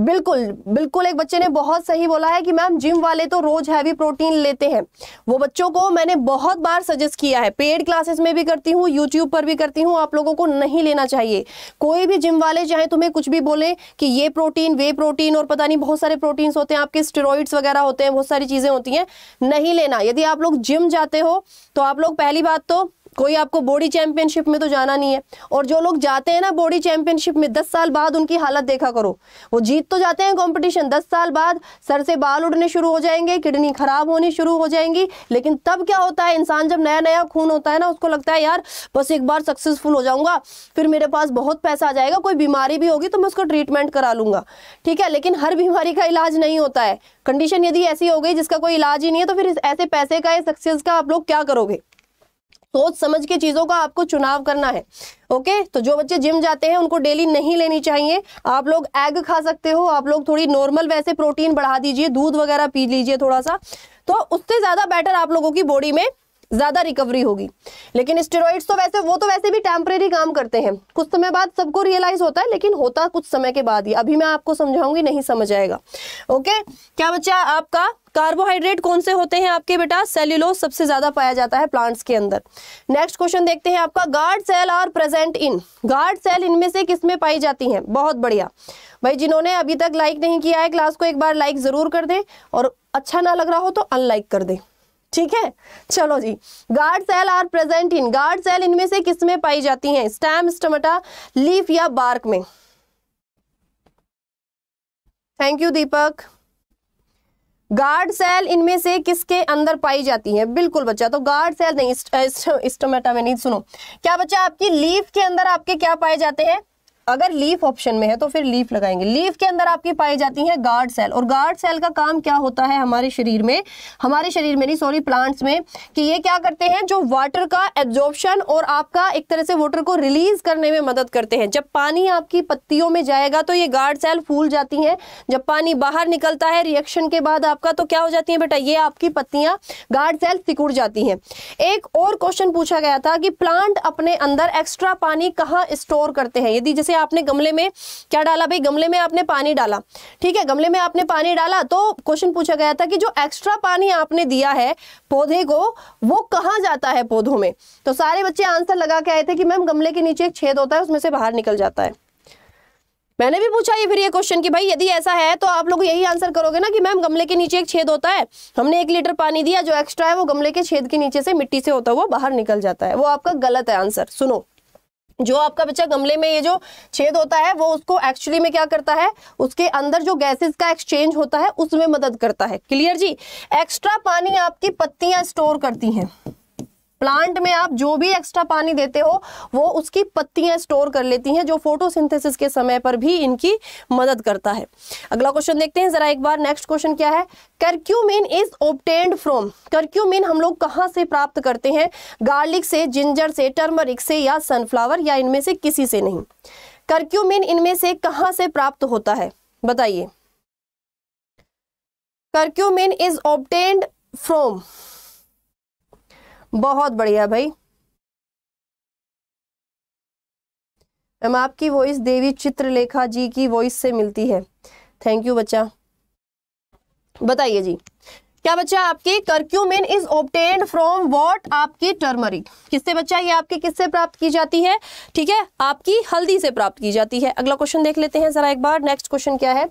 बिल्कुल बिल्कुल एक बच्चे ने बहुत सही बोला है कि मैम जिम वाले तो रोज हैवी प्रोटीन लेते हैं वो बच्चों को मैंने बहुत बार सजेस्ट किया है पेड क्लासेस में भी करती हूँ यूट्यूब पर भी करती हूँ आप लोगों को नहीं लेना चाहिए कोई भी जिम वाले चाहे तुम्हें कुछ भी बोले कि ये प्रोटीन वे प्रोटीन और पता नहीं बहुत सारे प्रोटीन्स होते हैं आपके स्टेरॉइड्स वगैरह होते हैं बहुत सारी चीज़ें होती हैं नहीं लेना यदि आप लोग जिम जाते हो तो आप लोग पहली बात तो कोई आपको बॉडी चैंपियनशिप में तो जाना नहीं है और जो लोग जाते हैं ना बॉडी चैंपियनशिप में दस साल बाद उनकी हालत देखा करो वो जीत तो जाते हैं कंपटीशन दस साल बाद सर से बाल उड़ने शुरू हो जाएंगे किडनी खराब होनी शुरू हो जाएंगी लेकिन तब क्या होता है इंसान जब नया नया खून होता है ना उसको लगता है यार बस एक बार सक्सेसफुल हो जाऊंगा फिर मेरे पास बहुत पैसा आ जाएगा कोई बीमारी भी होगी तो मैं उसको ट्रीटमेंट करा लूंगा ठीक है लेकिन हर बीमारी का इलाज नहीं होता है कंडीशन यदि ऐसी हो गई जिसका कोई इलाज ही नहीं है तो फिर ऐसे पैसे का या सक्सेस का आप लोग क्या करोगे सोच समझ के चीज़ों का आपको चुनाव करना है ओके तो जो बच्चे जिम जाते हैं उनको डेली नहीं लेनी चाहिए आप लोग एग खा सकते हो आप लोग थोड़ी नॉर्मल वैसे प्रोटीन बढ़ा दीजिए दूध वगैरह पी लीजिए थोड़ा सा तो उससे ज़्यादा बेटर आप लोगों की बॉडी में ज्यादा रिकवरी होगी लेकिन स्टेरॉइड्स तो वैसे वो तो वैसे भी टेम्परेरी काम करते हैं कुछ समय बाद सबको रियलाइज होता है लेकिन होता कुछ समय के बाद ही अभी मैं आपको समझाऊंगी नहीं समझ आएगा ओके क्या बच्चा आपका कार्बोहाइड्रेट कौन से होते हैं आपके बेटा सेल्यूलोस सबसे ज्यादा पाया जाता है प्लांट्स के अंदर नेक्स्ट क्वेश्चन देखते हैं आपका guard cell are present in guard cell इनमें से किसमें पाई जाती हैं बहुत बढ़िया भाई जिन्होंने अभी तक लाइक नहीं किया है क्लास को एक बार लाइक जरूर कर दें और अच्छा ना लग रहा हो तो अनलाइक कर दें ठीक है चलो जी guard cell are present in guard cell इनमें से किसमें पाई जाती हैं स्टैम स्टमटा लीफ या बार्क में thank you Deepak guard cell इनमें से किसके अंदर पाई जाती है बिल्कुल बच्चा तो गार्ड सेल नहीं स्टोमेटा में नहीं सुनो क्या बच्चा आपकी लीफ के अंदर आपके क्या पाए जाते हैं अगर लीफ ऑप्शन में है तो फिर लीफ लगाएंगे लीफ के अंदर आपकी पाई जाती है गार्ड सेल और गार्ड सेल का काम क्या होता है हमारे शरीर में हमारे शरीर में नहीं सॉरी प्लांट्स में कि ये क्या करते हैं जो वाटर का एब्जॉर्प्शन और आपका एक तरह से वाटर को रिलीज करने में मदद करते हैं जब पानी आपकी पत्तियों में जाएगा तो ये गार्ड सेल फूल जाती हैं जब पानी बाहर निकलता है रिएक्शन के बाद आपका तो क्या हो जाती है बेटा ये आपकी पत्तियाँ गार्ड सेल सिकुड़ जाती हैं एक और क्वेश्चन पूछा गया था कि प्लांट अपने अंदर एक्स्ट्रा पानी कहाँ स्टोर करते हैं यदि जैसे जैसे आपने गमले में क्या डाला भाई गमले में आपने पानी डाला ठीक है गमले में आपने पानी डाला तो क्वेश्चन पूछा गया था कि जो एक्स्ट्रा पानी आपने दिया है पौधे को वो कहाँ जाता है पौधों में तो सारे बच्चे आंसर लगा के आए थे कि मैम गमले के नीचे एक छेद होता है उसमें से बाहर निकल जाता है मैंने भी पूछा ये फिर ये क्वेश्चन कि भाई यदि ऐसा है तो आप लोग यही आंसर करोगे ना कि मैम गमले के नीचे एक छेद होता है हमने एक लीटर पानी दिया जो एक्स्ट्रा है वो गमले के छेद के नीचे से मिट्टी से होता है वो बाहर निकल जाता है वो आपका गलत है आंसर सुनो जो आपका बच्चा गमले में ये जो छेद होता है वो उसको एक्चुअली में क्या करता है उसके अंदर जो गैसेस का एक्सचेंज होता है उसमें मदद करता है क्लियर जी एक्स्ट्रा पानी आपकी पत्तियां स्टोर करती हैं प्लांट में आप जो भी एक्स्ट्रा पानी देते हो वो उसकी पत्तियां स्टोर कर लेती हैं जो फोटोसिंथेसिस के समय पर भी इनकी मदद करता है अगला क्वेश्चन देखते हैं जरा एक बार नेक्स्ट क्वेश्चन क्या है curcumin is obtained from curcumin हम लोग कहाँ से प्राप्त करते हैं गार्लिक से जिंजर से टर्मरिक से या सनफ्लावर या इनमें से किसी से नहीं करक्यूमिन इनमें से कहाँ से प्राप्त होता है बताइए करक्यूमिन इज ऑप्टेंड फ्रॉम बहुत बढ़िया भाई मैम आपकी वॉइस देवी चित्रलेखा जी की वॉइस से मिलती है थैंक यू बच्चा बताइए जी क्या बच्चा आपकी curcumin is obtained from what आपकी टर्मरिक किससे बच्चा ये आपके किससे प्राप्त की जाती है ठीक है आपकी हल्दी से प्राप्त की जाती है अगला क्वेश्चन देख लेते हैं जरा एक बार नेक्स्ट क्वेश्चन क्या है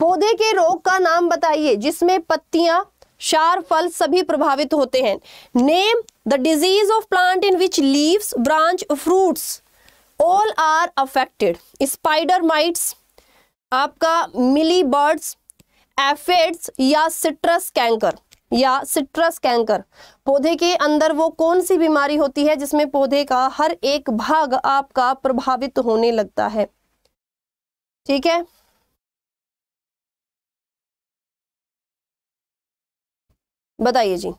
पौधे के रोग का नाम बताइए जिसमें पत्तियां क्षार फल सभी प्रभावित होते हैं name the disease of plant in which leaves branch fruits all are affected spider mites आपका मिली बर्ड्स एफेड्स या सिट्रस कैंकर या सिट्रस कैंकर पौधे के अंदर वो कौन सी बीमारी होती है जिसमें पौधे का हर एक भाग आपका प्रभावित होने लगता है ठीक है बताइए जी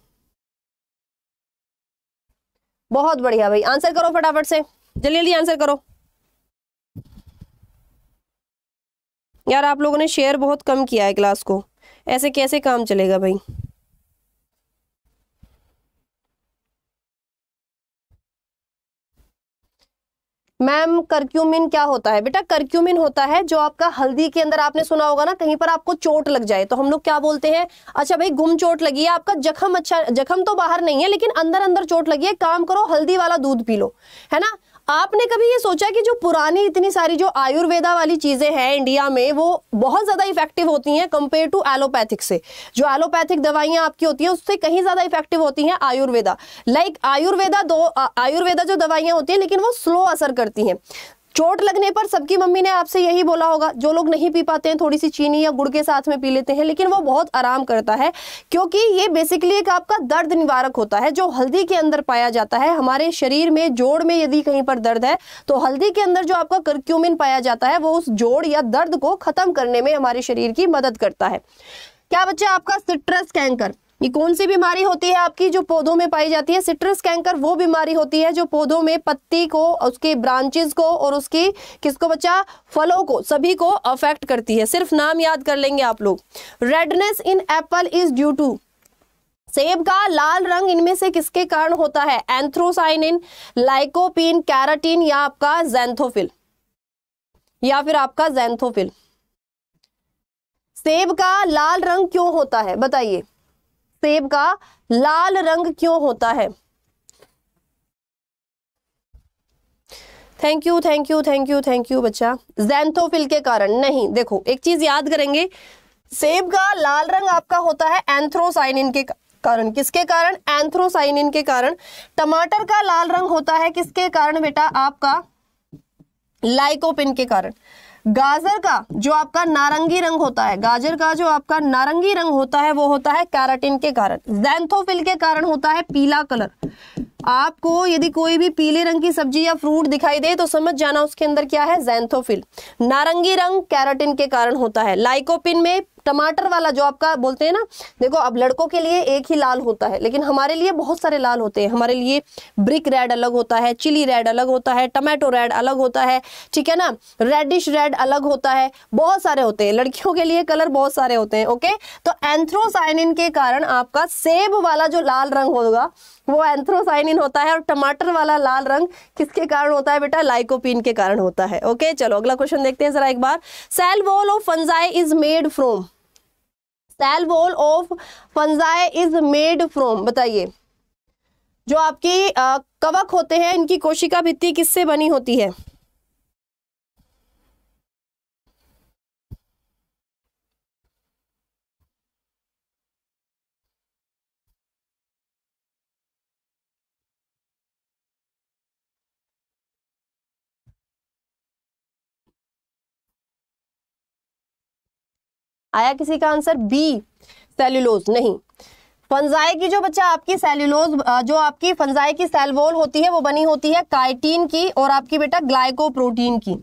बहुत बढ़िया भाई आंसर करो फटाफट से जल्दी जल्दी आंसर करो यार आप लोगों ने शेयर बहुत कम किया है क्लास को ऐसे कैसे काम चलेगा भाई मैम करक्यूमिन क्या होता है बेटा करक्यूमिन होता है जो आपका हल्दी के अंदर आपने सुना होगा ना कहीं पर आपको चोट लग जाए तो हम लोग क्या बोलते हैं अच्छा भाई गुम चोट लगी है आपका जख्म अच्छा जख्म तो बाहर नहीं है लेकिन अंदर अंदर चोट लगी है काम करो हल्दी वाला दूध पी लो है ना आपने कभी ये सोचा कि जो पुरानी इतनी सारी जो आयुर्वेदा वाली चीज़ें हैं इंडिया में वो बहुत ज़्यादा इफेक्टिव होती हैं कंपेयर टू एलोपैथिक से जो एलोपैथिक दवाइयां आपकी होती हैं उससे कहीं ज़्यादा इफेक्टिव होती हैं आयुर्वेदा लाइक like, आयुर्वेदा दो आयुर्वेदा जो दवाइयाँ होती हैं लेकिन वो स्लो असर करती हैं चोट लगने पर सबकी मम्मी ने आपसे यही बोला होगा जो लोग नहीं पी पाते हैं थोड़ी सी चीनी या गुड़ के साथ में पी लेते हैं लेकिन वो बहुत आराम करता है क्योंकि ये बेसिकली एक आपका दर्द निवारक होता है जो हल्दी के अंदर पाया जाता है हमारे शरीर में जोड़ में यदि कहीं पर दर्द है तो हल्दी के अंदर जो आपका करक्यूमिन पाया जाता है वो उस जोड़ या दर्द को खत्म करने में हमारे शरीर की मदद करता है क्या बच्चा आपका सिट्रस कैंकर ये कौन सी बीमारी होती है आपकी जो पौधों में पाई जाती है सिट्रस कैंकर वो बीमारी होती है जो पौधों में पत्ती को उसके ब्रांचेस को और उसकी किसको बच्चा फलों को सभी को अफेक्ट करती है सिर्फ नाम याद कर लेंगे आप लोग redness in apple is due to सेब का लाल रंग इनमें से किसके कारण होता है एंथ्रोसाइनिन लाइकोपिन कैराटीन या आपका जैंथोफिल या फिर आपका जैंथोफिल सेब का लाल रंग क्यों होता है बताइए सेब का लाल रंग क्यों होता है thank you thank you thank you thank you बच्चा जैंथोफिल के कारण नहीं देखो एक चीज याद करेंगे सेब का लाल रंग आपका होता है एंथ्रोसाइनिन के कारण किसके कारण एंथ्रोसाइनिन के कारण टमाटर का लाल रंग होता है किसके कारण बेटा आपका लाइकोपिन के कारण गाजर का जो आपका नारंगी रंग होता है गाजर का जो आपका नारंगी रंग होता है वो होता है कैराटिन के कारण जैंथोफिल के कारण होता है पीला कलर आपको यदि कोई भी पीले रंग की सब्जी या फ्रूट दिखाई दे तो समझ जाना उसके अंदर क्या है जैंथोफिल नारंगी रंग कैराटिन के कारण होता है लाइकोपिन में टमाटर वाला जो आपका बोलते हैं ना देखो अब लड़कों के लिए एक ही लाल होता है लेकिन हमारे लिए बहुत सारे लाल होते हैं हमारे लिए ब्रिक रेड अलग होता है चिली रेड अलग होता है टमाटो रेड अलग होता है ठीक है ना रेडिश रेड अलग होता है बहुत सारे होते हैं लड़कियों के लिए कलर बहुत सारे होते हैं ओके तो एंथ्रोसाइनिन के कारण आपका सेब वाला जो लाल रंग होगा वो एंथ्रोसाइनिन होता है और टमाटर वाला लाल रंग किसके कारण होता है बेटा लाइकोपिन के कारण होता है ओके चलो अगला क्वेश्चन देखते हैं जरा एक बार cell wall of fungi is made from cell wall of fungi is made from बताइए जो आपकी कवक होते हैं इनकी कोशिका भित्ति किससे बनी होती है आया किसी का आंसर बी सेल्यूलोज नहीं फंजाई की जो बच्चा आपकी सेल्यूलोज जो आपकी फंजाई की सेलवोल होती है वो बनी होती है काइटीन की और आपकी बेटा ग्लाइकोप्रोटीन की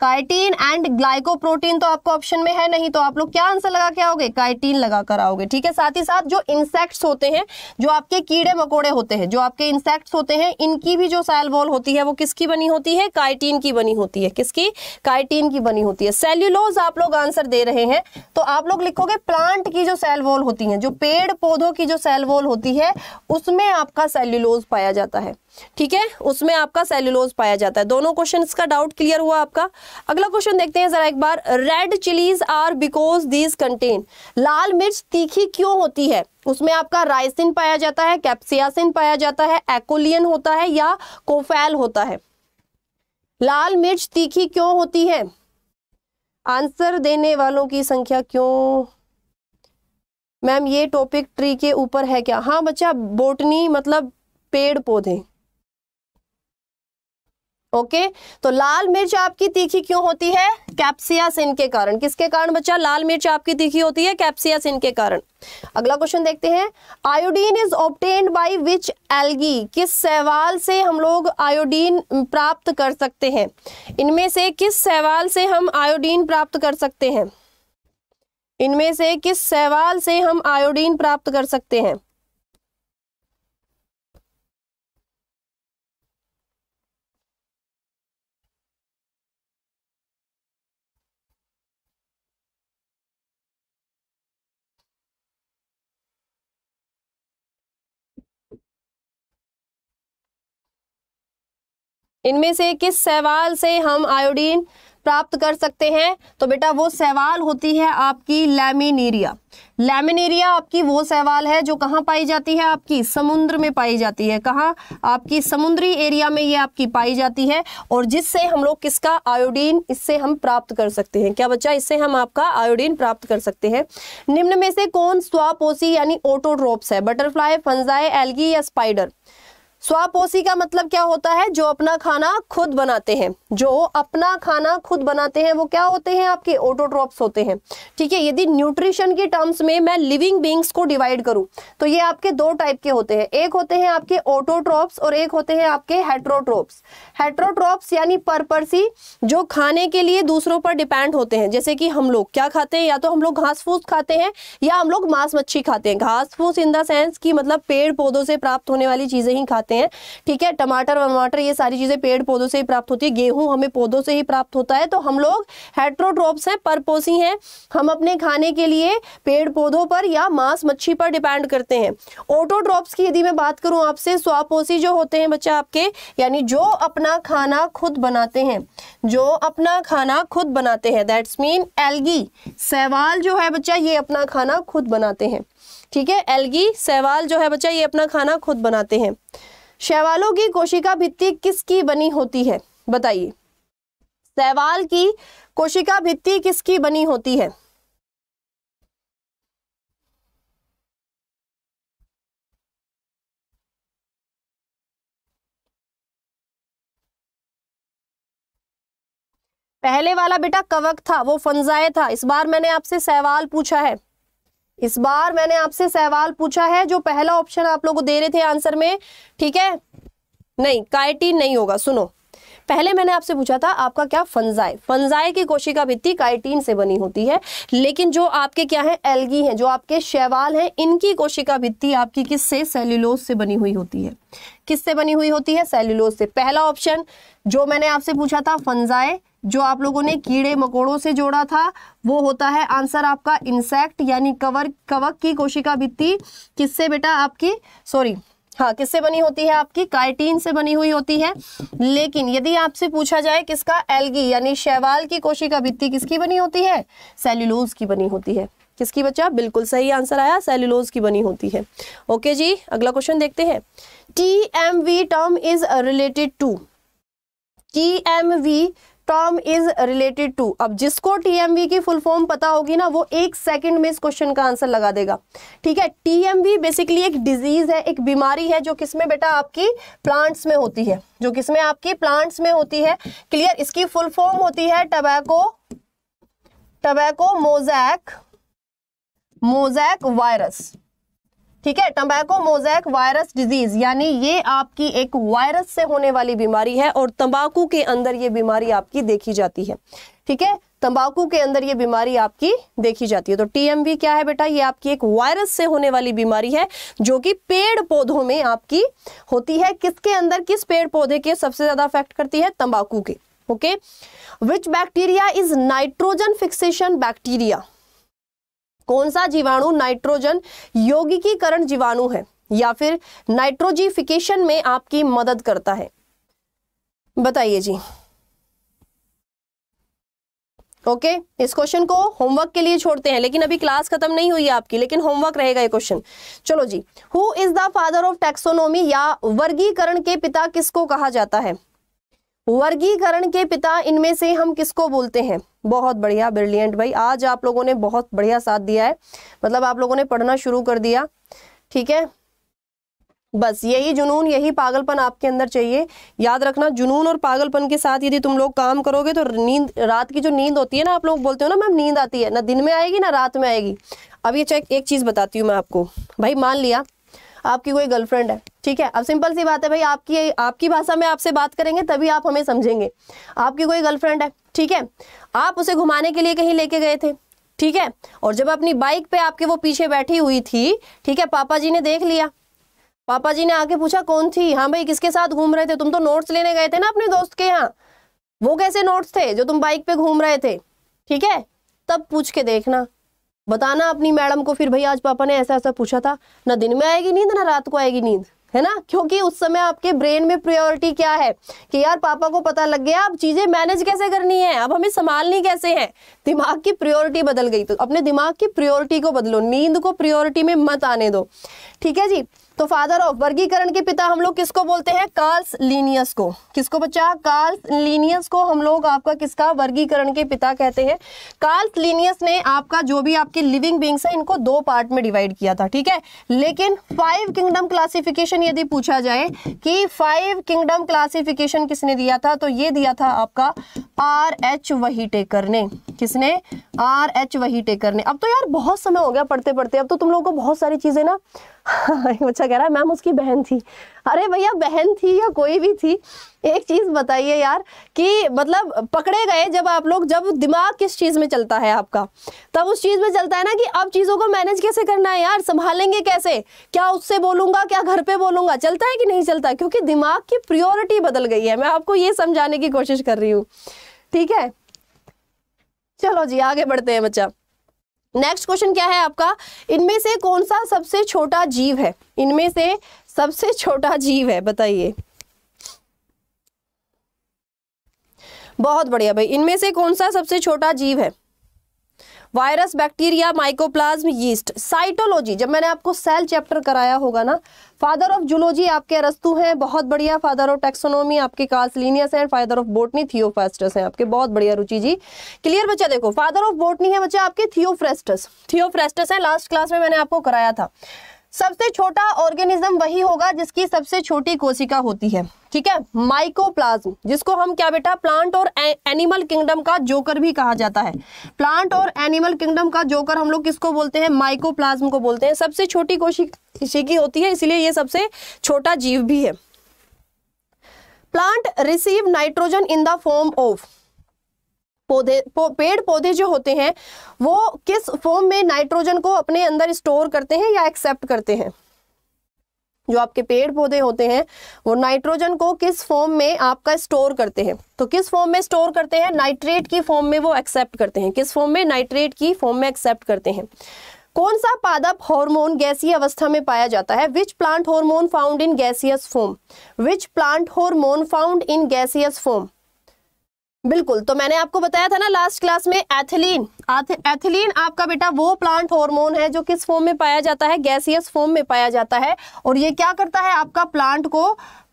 काइटीन एंड ग्लाइकोप्रोटीन तो आपको ऑप्शन में है नहीं तो आप लोग क्या आंसर लगा के आओगे काइटीन लगा कर आओगे ठीक है साथ ही साथ जो इंसेक्ट्स होते हैं जो आपके कीड़े मकोड़े होते हैं जो आपके इंसेक्ट्स होते हैं इनकी भी जो सेल वॉल होती है वो किसकी बनी होती है काइटीन की बनी होती है किसकी काइटीन की बनी होती है सेल्यूलोज आप लोग आंसर दे रहे हैं तो आप लोग लिखोगे प्लांट की जो सेल वॉल होती है जो पेड़ पौधों की जो सेल वॉल होती है उसमें आपका सेल्यूलोज पाया जाता है ठीक है उसमें आपका सेल्यूलोज पाया जाता है दोनों क्वेश्चन का डाउट क्लियर हुआ आपका अगला क्वेश्चन देखते हैं जरा एक बार red chillies are because these contain लाल मिर्च तीखी क्यों होती है उसमें आपका राइसिन पाया जाता है कैप्सियासिन पाया जाता है एक्लियन होता है या कोफेल होता है लाल मिर्च तीखी क्यों होती है आंसर देने वालों की संख्या क्यों मैम ये टॉपिक ट्री के ऊपर है क्या हाँ बच्चा बोटनी मतलब पेड़ पौधे ओके तो लाल मिर्च आपकी तीखी क्यों होती है कैप्सियासिन के कारण किसके कारण बच्चा लाल मिर्च आपकी तीखी होती है कैप्सियासिन के कारण अगला क्वेश्चन देखते हैं iodine is obtained by which algae किस सवाल से हम लोग आयोडीन प्राप्त कर सकते हैं इनमें से किस सवाल से हम आयोडीन प्राप्त कर सकते हैं इनमें से किस सवाल से हम आयोडीन प्राप्त कर सकते हैं इनमें से किस सवाल से हम आयोडीन प्राप्त कर सकते हैं तो बेटा वो सवाल होती है आपकी लैमिनेरिया लैमिनेरिया आपकी वो सवाल है जो कहाँ पाई जाती है आपकी समुद्र में पाई जाती है कहाँ आपकी समुद्री एरिया में ये आपकी पाई जाती है और जिससे हम लोग किसका आयोडीन इससे हम प्राप्त कर सकते हैं क्या बच्चा इससे हम आपका आयोडीन प्राप्त कर सकते हैं निम्न में से कौन स्वापोसी यानी ओटोड्रोप्स है बटरफ्लाई फंजाई एल्गी या स्पाइडर स्वापोषी का मतलब क्या होता है जो अपना खाना खुद बनाते हैं जो अपना खाना खुद बनाते हैं वो क्या होते हैं आपके ऑटोट्रॉप्स होते हैं ठीक है यदि न्यूट्रिशन के टर्म्स में मैं लिविंग बींग्स को डिवाइड करूं तो ये आपके दो टाइप के होते हैं एक होते हैं आपके ऑटोट्रॉप्स और एक होते हैं आपके हेट्रोट्रोप्स हेट्रोट्रॉप्स यानी परपर्सी जो खाने के लिए दूसरों पर डिपेंड होते हैं जैसे कि हम लोग क्या खाते हैं या तो हम लोग घास फूस खाते हैं या हम लोग मांस मच्छी खाते हैं घास फूस इन द सेंस की मतलब पेड़ पौधों से प्राप्त होने वाली चीजें ही खाते हैं सकते हैं ठीक है टमाटर वमाटर ये सारी चीज़ें पेड़ पौधों से ही प्राप्त होती है गेहूं हमें पौधों से ही प्राप्त होता है तो हम लोग हेट्रोट्रोप्स हैं परपोसी हैं हम अपने खाने के लिए पेड़ पौधों पर या मांस मच्छी पर डिपेंड करते हैं ओटोट्रोप्स की यदि मैं बात करूँ आपसे स्वापोसी जो होते हैं बच्चा आपके यानी जो अपना खाना खुद बनाते हैं जो अपना खाना खुद बनाते हैं दैट्स मीन एलगी सहवाल जो है बच्चा ये अपना खाना खुद बनाते हैं ठीक है एलगी सहवाल जो है बच्चा ये अपना खाना खुद बनाते हैं शैवालों की कोशिका भित्ति किसकी बनी होती है बताइए शैवाल की कोशिका भित्ति किसकी बनी होती है पहले वाला बेटा कवक था वो फंजाए था इस बार मैंने आपसे सवाल पूछा है इस बार मैंने आपसे सवाल पूछा है जो पहला ऑप्शन आप लोगों को दे रहे थे आंसर में ठीक है नहीं काइटिन नहीं होगा सुनो पहले मैंने आपसे पूछा था आपका क्या फंजाई फंजाई की कोशिका भित्ति काइटीन से बनी होती है लेकिन जो आपके क्या है एलगी हैं जो आपके शैवाल हैं इनकी कोशिका भित्ति आपकी किससे सेल्यूलोज से बनी हुई होती है किससे बनी हुई होती है सेल्यूलोज से पहला ऑप्शन जो मैंने आपसे पूछा था फंजाए जो आप लोगों ने कीड़े मकोड़ों से जोड़ा था वो होता है आंसर आपका इंसेक्ट यानी कवर कवक की कोशिका भित्ति किससे बेटा आपकी सॉरी हाँ किससे बनी होती है आपकी काइटीन से बनी हुई होती है लेकिन यदि आपसे पूछा जाए किसका एलगी यानी शैवाल की कोशिका भित्ति किसकी बनी होती है सेल्यूलोज की बनी होती है किसकी बच्चा बिल्कुल सही आंसर आया सेल्यूलोज की बनी होती है ओके जी अगला क्वेश्चन देखते हैं T M V term is related to T M V term is related to अब जिसको टीएमवी की फुल फॉर्म पता होगी ना वो एक सेकंड में इस क्वेश्चन का आंसर लगा देगा ठीक है टीएमवी बेसिकली एक डिजीज है एक बीमारी है जो किसमें बेटा आपकी प्लांट्स में होती है जो किसमें आपकी प्लांट्स में होती है क्लियर इसकी फुल फॉर्म होती है tobacco tobacco mosaic mosaic virus ठीक है तंबाकू मोजैक वायरस डिजीज यानी ये आपकी एक वायरस से होने वाली बीमारी है और तंबाकू के अंदर ये बीमारी आपकी देखी जाती है ठीक है तंबाकू के अंदर ये बीमारी आपकी देखी जाती है तो टीएमवी क्या है बेटा ये आपकी एक वायरस से होने वाली बीमारी है जो कि पेड़ पौधों में आपकी होती है किसके अंदर किस पेड़ पौधे के सबसे ज्यादा अफेक्ट करती है तंबाकू के okay which bacteria is nitrogen fixation bacteria कौन सा जीवाणु नाइट्रोजन यौगिकीकरण जीवाणु है या फिर नाइट्रोजिफिकेशन में आपकी मदद करता है बताइए जी ओके okay, इस क्वेश्चन को होमवर्क के लिए छोड़ते हैं लेकिन अभी क्लास खत्म नहीं हुई है आपकी लेकिन होमवर्क रहेगा ये क्वेश्चन चलो जी who is the father of taxonomy या वर्गीकरण के पिता किसको कहा जाता है वर्गीकरण के पिता इनमें से हम किसको बोलते हैं बहुत बढ़िया ब्रिलियंट भाई आज आप लोगों ने बहुत बढ़िया साथ दिया है मतलब आप लोगों ने पढ़ना शुरू कर दिया ठीक है बस यही जुनून यही पागलपन आपके अंदर चाहिए याद रखना जुनून और पागलपन के साथ यदि तुम लोग काम करोगे तो नींद रात की जो नींद होती है ना आप लोग बोलते हो ना मैम नींद आती है ना दिन में आएगी ना रात में आएगी अब ये चेक एक चीज़ बताती हूँ मैं आपको भाई मान लिया आपकी कोई गर्लफ्रेंड है ठीक है अब सिंपल सी बात है भाई आपकी आपकी भाषा में आपसे बात करेंगे तभी आप हमें समझेंगे आपकी कोई गर्लफ्रेंड है ठीक है आप उसे घुमाने के लिए कहीं लेके गए थे ठीक है और जब अपनी बाइक पे आपके वो पीछे बैठी हुई थी ठीक है पापा जी ने देख लिया पापा जी ने आके पूछा कौन थी हाँ भाई किसके साथ घूम रहे थे तुम तो नोट्स लेने गए थे ना अपने दोस्त के यहाँ वो कैसे नोट्स थे जो तुम बाइक पे घूम रहे थे ठीक है तब पूछ के देखना बताना अपनी मैडम को फिर भाई आज पापा ने ऐसा ऐसा पूछा था ना दिन में आएगी नींद ना रात को आएगी नींद है ना क्योंकि उस समय आपके ब्रेन में प्रायोरिटी क्या है कि यार पापा को पता लग गया अब चीजें मैनेज कैसे करनी है अब हमें संभालनी कैसे है दिमाग की प्रायोरिटी बदल गई तो अपने दिमाग की प्रायोरिटी को बदलो नींद को प्रायोरिटी में मत आने दो ठीक है जी तो फादर ऑफ वर्गीकरण के पिता हम लोग किसको बोलते हैं कार्ल्स लीनियस को किसको बच्चा कार्ल्स लीनियस को हम लोग आपका किसका वर्गीकरण के पिता कहते हैं कार्ल्स लीनियस ने आपका जो भी आपके लिविंग बींग्स है इनको दो पार्ट में डिवाइड किया था ठीक है लेकिन फाइव किंगडम क्लासिफिकेशन यदि पूछा जाए कि फाइव किंगडम क्लासिफिकेशन किसने दिया था तो ये दिया था आपका आर एच वही टेकर ने किसने आर एच वही टेकर ने अब तो यार बहुत समय हो गया पढ़ते पढ़ते अब तो तुम लोगों को बहुत सारी चीजें ना अच्छा [laughs] कह रहा है मैम उसकी बहन थी अरे भैया बहन थी या कोई भी थी एक चीज़ बताइए यार कि मतलब पकड़े गए जब आप लोग जब दिमाग किस चीज़ में चलता है आपका तब उस चीज़ में चलता है ना कि अब चीज़ों को मैनेज कैसे करना है यार संभालेंगे कैसे क्या उससे बोलूंगा क्या घर पे बोलूंगा चलता है कि नहीं चलता क्योंकि दिमाग की प्रियोरिटी बदल गई है मैं आपको ये समझाने की कोशिश कर रही हूँ ठीक है चलो जी आगे बढ़ते हैं बच्चा नेक्स्ट क्वेश्चन क्या है आपका इनमें से कौन सा सबसे छोटा जीव है इनमें से सबसे छोटा जीव है बताइए बहुत बढ़िया भाई इनमें से कौन सा सबसे छोटा जीव है virus bacteria mycoplasma yeast cytology जब मैंने आपको सेल चैप्टर कराया होगा ना फादर ऑफ जूलॉजी आपके अरस्तु हैं बहुत बढ़िया फादर ऑफ टेक्सोनोमी आपके कार्सलिनियस हैं फादर ऑफ बोटनी थियोफ्रेस्टस हैं आपके बहुत बढ़िया रुचि जी क्लियर बच्चा देखो फादर ऑफ बोटनी है बच्चा आपके थियोफ्रेस्टस थियोफ्रेस्टस है लास्ट क्लास में मैंने आपको कराया था सबसे छोटा ऑर्गेनिज्म वही होगा जिसकी सबसे छोटी कोशिका होती है ठीक है माइकोप्लाज्म जिसको हम क्या बेटा प्लांट और एनिमल किंगडम का जोकर भी कहा जाता है प्लांट और एनिमल किंगडम का जोकर हम लोग किसको बोलते हैं माइकोप्लाज्म को बोलते हैं सबसे छोटी कोशिक होती है इसलिए ये सबसे छोटा जीव भी है plant receive nitrogen in the form of पौधे पो, पेड़ पौधे जो होते हैं वो किस फॉर्म में नाइट्रोजन को अपने अंदर स्टोर करते हैं या एक्सेप्ट करते हैं जो आपके पेड़ पौधे होते हैं वो नाइट्रोजन को किस फॉर्म में आपका स्टोर करते हैं तो किस फॉर्म में स्टोर करते हैं नाइट्रेट की फॉर्म में वो एक्सेप्ट करते हैं किस फॉर्म में नाइट्रेट की फॉर्म में एक्सेप्ट करते हैं कौन सा पादप हार्मोन गैसीय अवस्था में पाया जाता है which plant hormone found in gaseous form which plant hormone found in gaseous form बिल्कुल तो मैंने आपको बताया था ना लास्ट क्लास में एथिलीन एथिलीन आपका बेटा वो प्लांट हार्मोन है जो किस फॉर्म में पाया जाता है गैसियस फॉर्म में पाया जाता है और ये क्या करता है आपका प्लांट को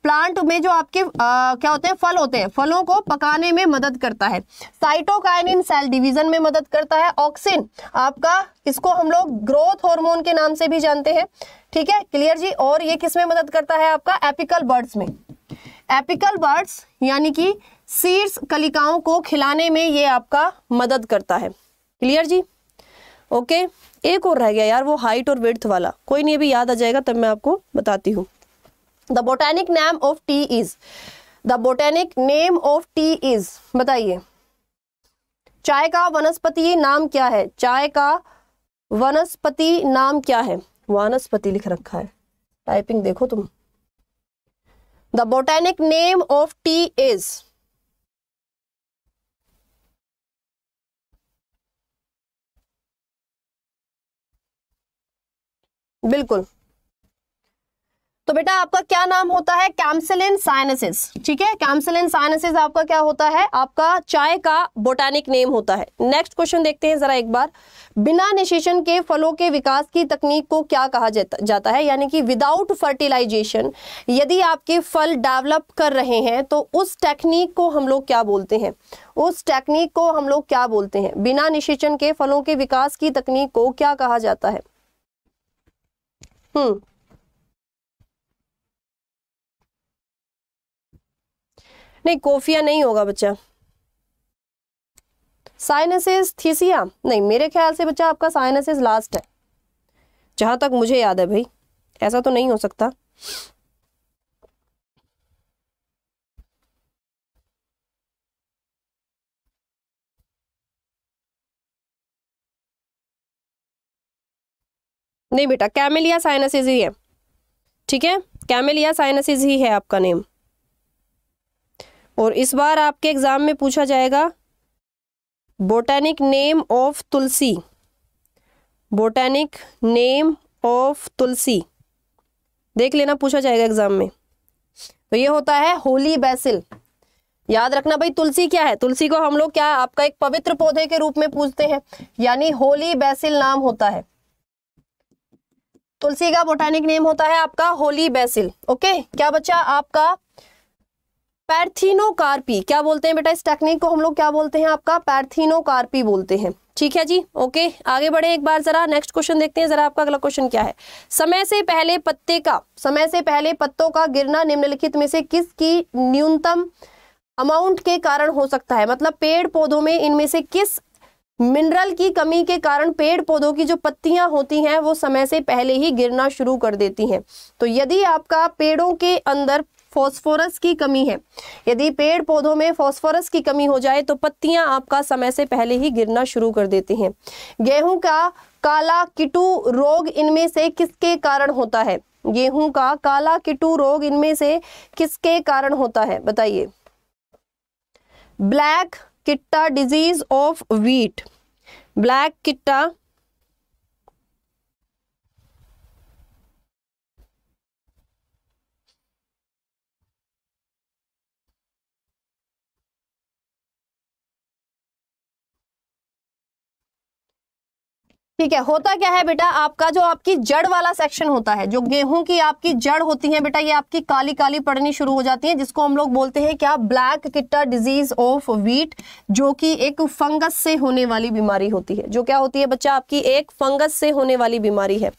प्लांट में जो आपके आ, क्या होते हैं फल होते हैं फलों को पकाने में मदद करता है साइटोकाइनिन सेल डिवीजन में मदद करता है ऑक्सिन आपका इसको हम लोग ग्रोथ हार्मोन के नाम से भी जानते हैं ठीक है क्लियर जी और ये किस में मदद करता है आपका एपिकल बर्ड्स में एपिकल बर्ड्स यानी कि सीड्स कलिकाओं को खिलाने में ये आपका मदद करता है क्लियर जी ओके एक और रह गया यार वो हाइट और वेथ वाला कोई नहीं अभी याद आ जाएगा तब मैं आपको बताती हूँ the botanic name of tea is the botanic name of tea is बताइए चाय का वनस्पति नाम क्या है चाय का वनस्पति नाम क्या है वनस्पति लिख रखा है टाइपिंग देखो तुम the botanic name of tea is बिल्कुल तो बेटा आपका क्या नाम होता है कैम्सलिन साइनसिस ठीक है कैम्सलिन साइनसिस आपका क्या होता है आपका चाय का बोटानिक नेम होता है नेक्स्ट क्वेश्चन देखते हैं जरा एक बार बिना निशेषण के फलों के विकास की तकनीक को क्या कहा जाता जाता है यानी कि विदाउट फर्टिलाइजेशन यदि आपके फल डेवलप कर रहे हैं तो उस टेक्निक को हम लोग क्या बोलते हैं उस टेक्निक को हम लोग क्या बोलते हैं बिना निषेचन के फलों के विकास की तकनीक को क्या कहा जाता है हम्म नहीं कोफिया नहीं होगा बच्चा साइनसिस थीसिया नहीं मेरे ख्याल से बच्चा आपका साइनसिस लास्ट है जहां तक मुझे याद है भाई ऐसा तो नहीं हो सकता नहीं बेटा कैमिलिया साइनसिस ही है ठीक है कैमिलिया साइनसिस ही है आपका नेम और इस बार आपके एग्जाम में पूछा जाएगा botanic name of tulsi botanic name of tulsi देख लेना पूछा जाएगा एग्जाम में तो ये होता है होली बैसिल याद रखना भाई तुलसी क्या है तुलसी को हम लोग क्या आपका एक पवित्र पौधे के रूप में पूछते हैं यानी होली बैसिल नाम होता है तुलसी का बोटैनिक नेम होता है आपका होली बेसिल ओके क्या बच्चा आपका पैरथिनोकार्पी क्या बोलते हैं बेटा इस टेक्निक को हम लोग क्या बोलते हैं आपका पैरथिनोकार्पी बोलते हैं ठीक है जी ओके आगे बढ़े एक बार जरा नेक्स्ट क्वेश्चन देखते हैं जरा आपका अगला क्वेश्चन क्या है समय से पहले पत्ते का समय से पहले पत्तों का गिरना निम्नलिखित में से किसकी न्यूनतम अमाउंट के कारण हो सकता है मतलब पेड़ पौधों में इनमें से किस मिनरल की कमी के कारण पेड़ पौधों की जो पत्तियां होती हैं वो समय से पहले ही गिरना शुरू कर देती हैं तो यदि आपका पेड़ों के अंदर फॉस्फोरस की कमी है यदि पेड़ पौधों में फॉस्फोरस की कमी हो जाए तो पत्तियां आपका समय से पहले ही गिरना शुरू कर देती हैं गेहूं का काला किटू रोग इनमें से किसके कारण होता है गेहूं का काला किटू रोग इनमें से किसके कारण होता है बताइए ब्लैक किट्टा डिजीज ऑफ वीट ब्लैक किट्टा ठीक है होता क्या है बेटा आपका जो आपकी जड़ वाला सेक्शन होता है जो गेहूं की आपकी जड़ होती है बेटा ये आपकी काली काली पड़नी शुरू हो जाती है जिसको हम लोग बोलते हैं क्या ब्लैक किट्टा डिजीज ऑफ वीट जो कि एक फंगस से होने वाली बीमारी होती है जो क्या होती है बच्चा आपकी एक फंगस से होने वाली बीमारी है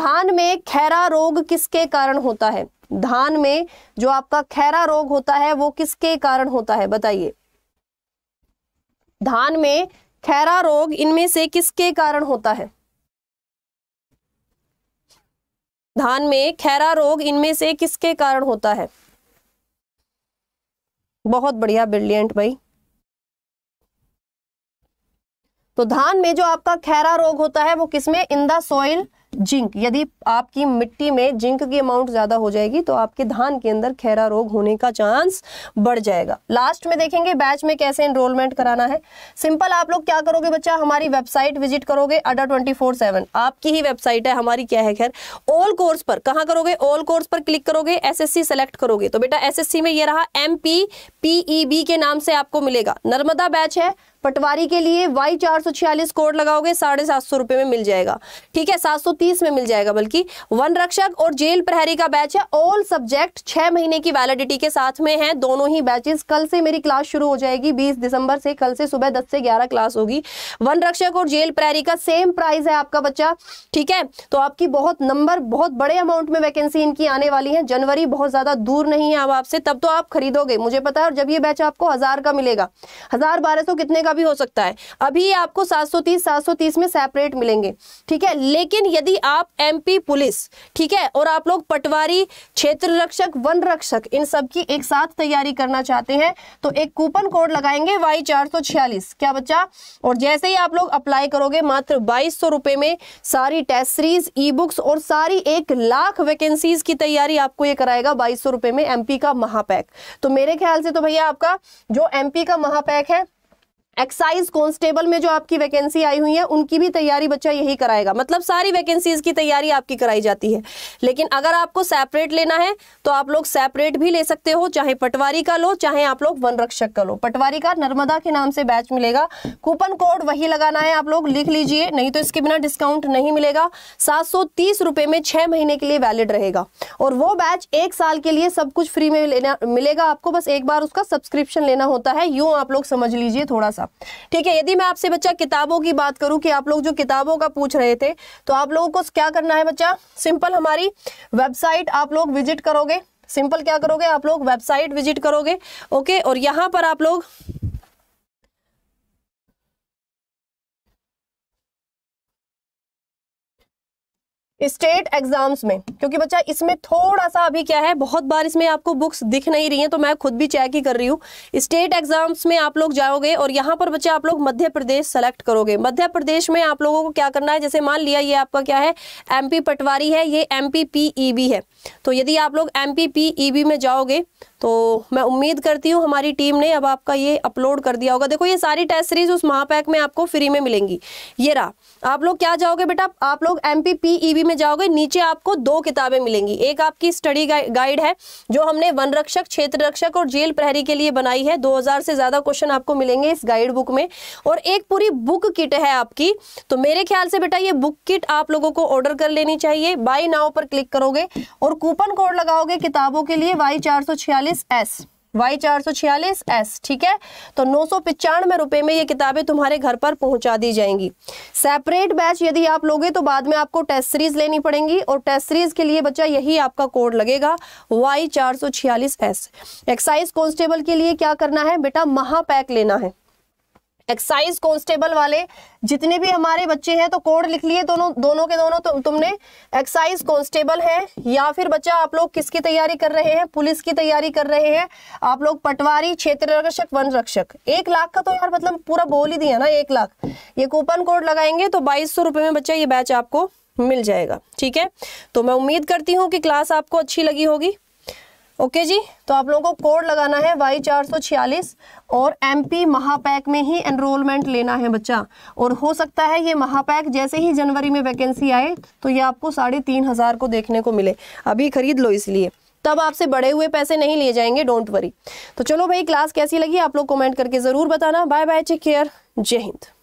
धान में खैरा रोग किसके कारण होता है धान में जो आपका खैरा रोग होता है वो किसके कारण होता है बताइए धान में खैरा रोग इनमें से किसके कारण होता है धान में खैरा रोग इनमें से किसके कारण होता है बहुत बढ़िया ब्रिलियंट भाई तो धान में जो आपका खैरा रोग होता है वो किसमें इन द सॉइल जिंक यदि आपकी मिट्टी में जिंक की अमाउंट ज़्यादा हो जाएगी तो आपके धान के अंदर खैरा रोग होने का चांस बढ़ जाएगा लास्ट में देखेंगे बैच में कैसे एनरोलमेंट कराना है सिंपल आप लोग क्या करोगे बच्चा हमारी वेबसाइट विजिट करोगे अडा ट्वेंटी फोर सेवन आपकी ही वेबसाइट है हमारी क्या है खैर ऑल कोर्स पर कहाँ करोगे ऑल कोर्स पर क्लिक करोगे एस सेलेक्ट करोगे तो बेटा एस में ये रहा एम पी पीईबी के नाम से आपको मिलेगा नर्मदा बैच है पटवारी के लिए वाई चार सौ छियालीस कोड लगाओगे साढ़े सात सौ रुपए में मिल जाएगा ठीक है सात सौ तीस में मिल जाएगा बल्कि वन रक्षक और जेल प्रहरी का बैच है ऑल सब्जेक्ट छह महीने की वैलिडिटी के साथ में है दोनों ही बैचेस कल से मेरी क्लास शुरू हो जाएगी बीस दिसंबर से कल से सुबह दस से ग्यारह क्लास होगी वन रक्षक और जेल प्रहरी का सेम प्राइस है आपका बच्चा ठीक है तो आपकी बहुत नंबर बहुत बड़े अमाउंट में वैकेंसी इनकी आने वाली है जनवरी बहुत ज्यादा दूर नहीं है अब आपसे तब तो आप खरीदोगे मुझे पता है और जब ये बैच आपको हजार का मिलेगा हजार बारह सौ कितने का भी हो सकता है अभी आपको 730 730 में सेपरेट मिलेंगे ठीक है लेकिन यदि आप एमपी पुलिस ठीक है और आप लोग पटवारी क्षेत्र रक्षक वन रक्षक इन सब की एक साथ तैयारी करना चाहते हैं तो एक कूपन कोड लगाएंगे वाई चार क्या बच्चा और जैसे ही आप लोग अप्लाई करोगे मात्र बाईस में सारी टेस्ट सीरीज ई बुक्स और सारी एक लाख वैकेंसीज की तैयारी आपको ये कराएगा बाईस में एमपी का महापैक तो मेरे ख्याल से तो भैया आपका जो एमपी का महापैक है एक्साइज कॉन्स्टेबल में जो आपकी वैकेंसी आई हुई है उनकी भी तैयारी बच्चा यही कराएगा मतलब सारी वैकेंसीज की तैयारी आपकी कराई जाती है लेकिन अगर आपको सेपरेट लेना है तो आप लोग सेपरेट भी ले सकते हो चाहे पटवारी का लो चाहे आप लोग वन रक्षक का लो पटवारी का नर्मदा के नाम से बैच मिलेगा कूपन कोड वही लगाना है आप लोग लिख लीजिए नहीं तो इसके बिना डिस्काउंट नहीं मिलेगा सात सौ तीस रुपये में छह महीने के लिए वैलिड रहेगा और वो बैच एक साल के लिए सब कुछ फ्री में लेना मिलेगा आपको बस एक बार उसका सब्सक्रिप्शन लेना होता है यू आप लोग समझ लीजिए थोड़ा सा जाएगा ठीक है यदि मैं आपसे बच्चा किताबों की बात करूं कि आप लोग जो किताबों का पूछ रहे थे तो आप लोगों को क्या करना है बच्चा सिंपल हमारी वेबसाइट आप लोग विजिट करोगे सिंपल क्या करोगे आप लोग वेबसाइट विजिट करोगे ओके और यहाँ पर आप लोग स्टेट एग्जाम्स में क्योंकि बच्चा इसमें थोड़ा सा अभी क्या है बहुत बार इसमें आपको बुक्स दिख नहीं रही हैं तो मैं खुद भी चेक ही कर रही हूँ स्टेट एग्जाम्स में आप लोग जाओगे और यहाँ पर बच्चा आप लोग मध्य प्रदेश सेलेक्ट करोगे मध्य प्रदेश में आप लोगों को क्या करना है जैसे मान लिया ये आपका क्या है एम पटवारी है ये एम पी है तो यदि आप लोग एम पी e में जाओगे तो मैं उम्मीद करती हूँ हमारी टीम ने अब आपका ये अपलोड कर दिया होगा देखो ये सारी टेस्ट सीरीज उस महापैक में आपको फ्री में मिलेंगी ये रहा आप लोग क्या जाओगे बेटा आप लोग एम पी e में जाओगे नीचे आपको दो किताबें मिलेंगी एक आपकी स्टडी गाइड है जो हमने वन रक्षक क्षेत्र रक्षक और जेल प्रहरी के लिए बनाई है 2000 से ज़्यादा क्वेश्चन आपको मिलेंगे इस गाइड बुक में और एक पूरी बुक किट है आपकी तो मेरे ख्याल से बेटा ये बुक किट आप लोगों को ऑर्डर कर लेनी चाहिए बाई नाव पर क्लिक करोगे और कूपन कोड लगाओगे किताबों के लिए वाई चार सौ छियालीस एस वाई चार सौ छियालीस एस ठीक है तो नौ सौ पचानवे रुपये में ये किताबें तुम्हारे घर पर पहुंचा दी जाएंगी सेपरेट बैच यदि आप लोगे तो बाद में आपको टेस्ट सीरीज लेनी पड़ेगी और टेस्ट सीरीज के लिए बच्चा यही आपका कोड लगेगा वाई चार सौ छियालीस एस एक्साइज कॉन्स्टेबल के लिए क्या करना है बेटा महापैक लेना है एक्साइज कांस्टेबल वाले जितने भी हमारे बच्चे हैं तो कोड लिख लिए दोनों दोनों के दोनों तो, तुमने एक्साइज कांस्टेबल है या फिर बच्चा आप लोग किसकी तैयारी कर रहे हैं पुलिस की तैयारी कर रहे हैं आप लोग पटवारी क्षेत्र रक्षक वन रक्षक एक लाख का तो यार मतलब पूरा बोल ही दिया ना एक लाख ये कूपन कोड लगाएंगे तो बाईस सौ में बच्चा ये बैच आपको मिल जाएगा ठीक है तो मैं उम्मीद करती हूँ कि क्लास आपको अच्छी लगी होगी ओके जी तो आप लोगों को कोड लगाना है वाई चार सौ छियालीस और एमपी महापैक में ही एनरोलमेंट लेना है बच्चा और हो सकता है ये महापैक जैसे ही जनवरी में वैकेंसी आए तो ये आपको साढ़े तीन हज़ार को देखने को मिले अभी खरीद लो इसलिए तब आपसे बड़े हुए पैसे नहीं लिए जाएंगे डोंट वरी तो चलो भाई क्लास कैसी लगी आप लोग कॉमेंट करके ज़रूर बताना बाय बाय टेक केयर जय हिंद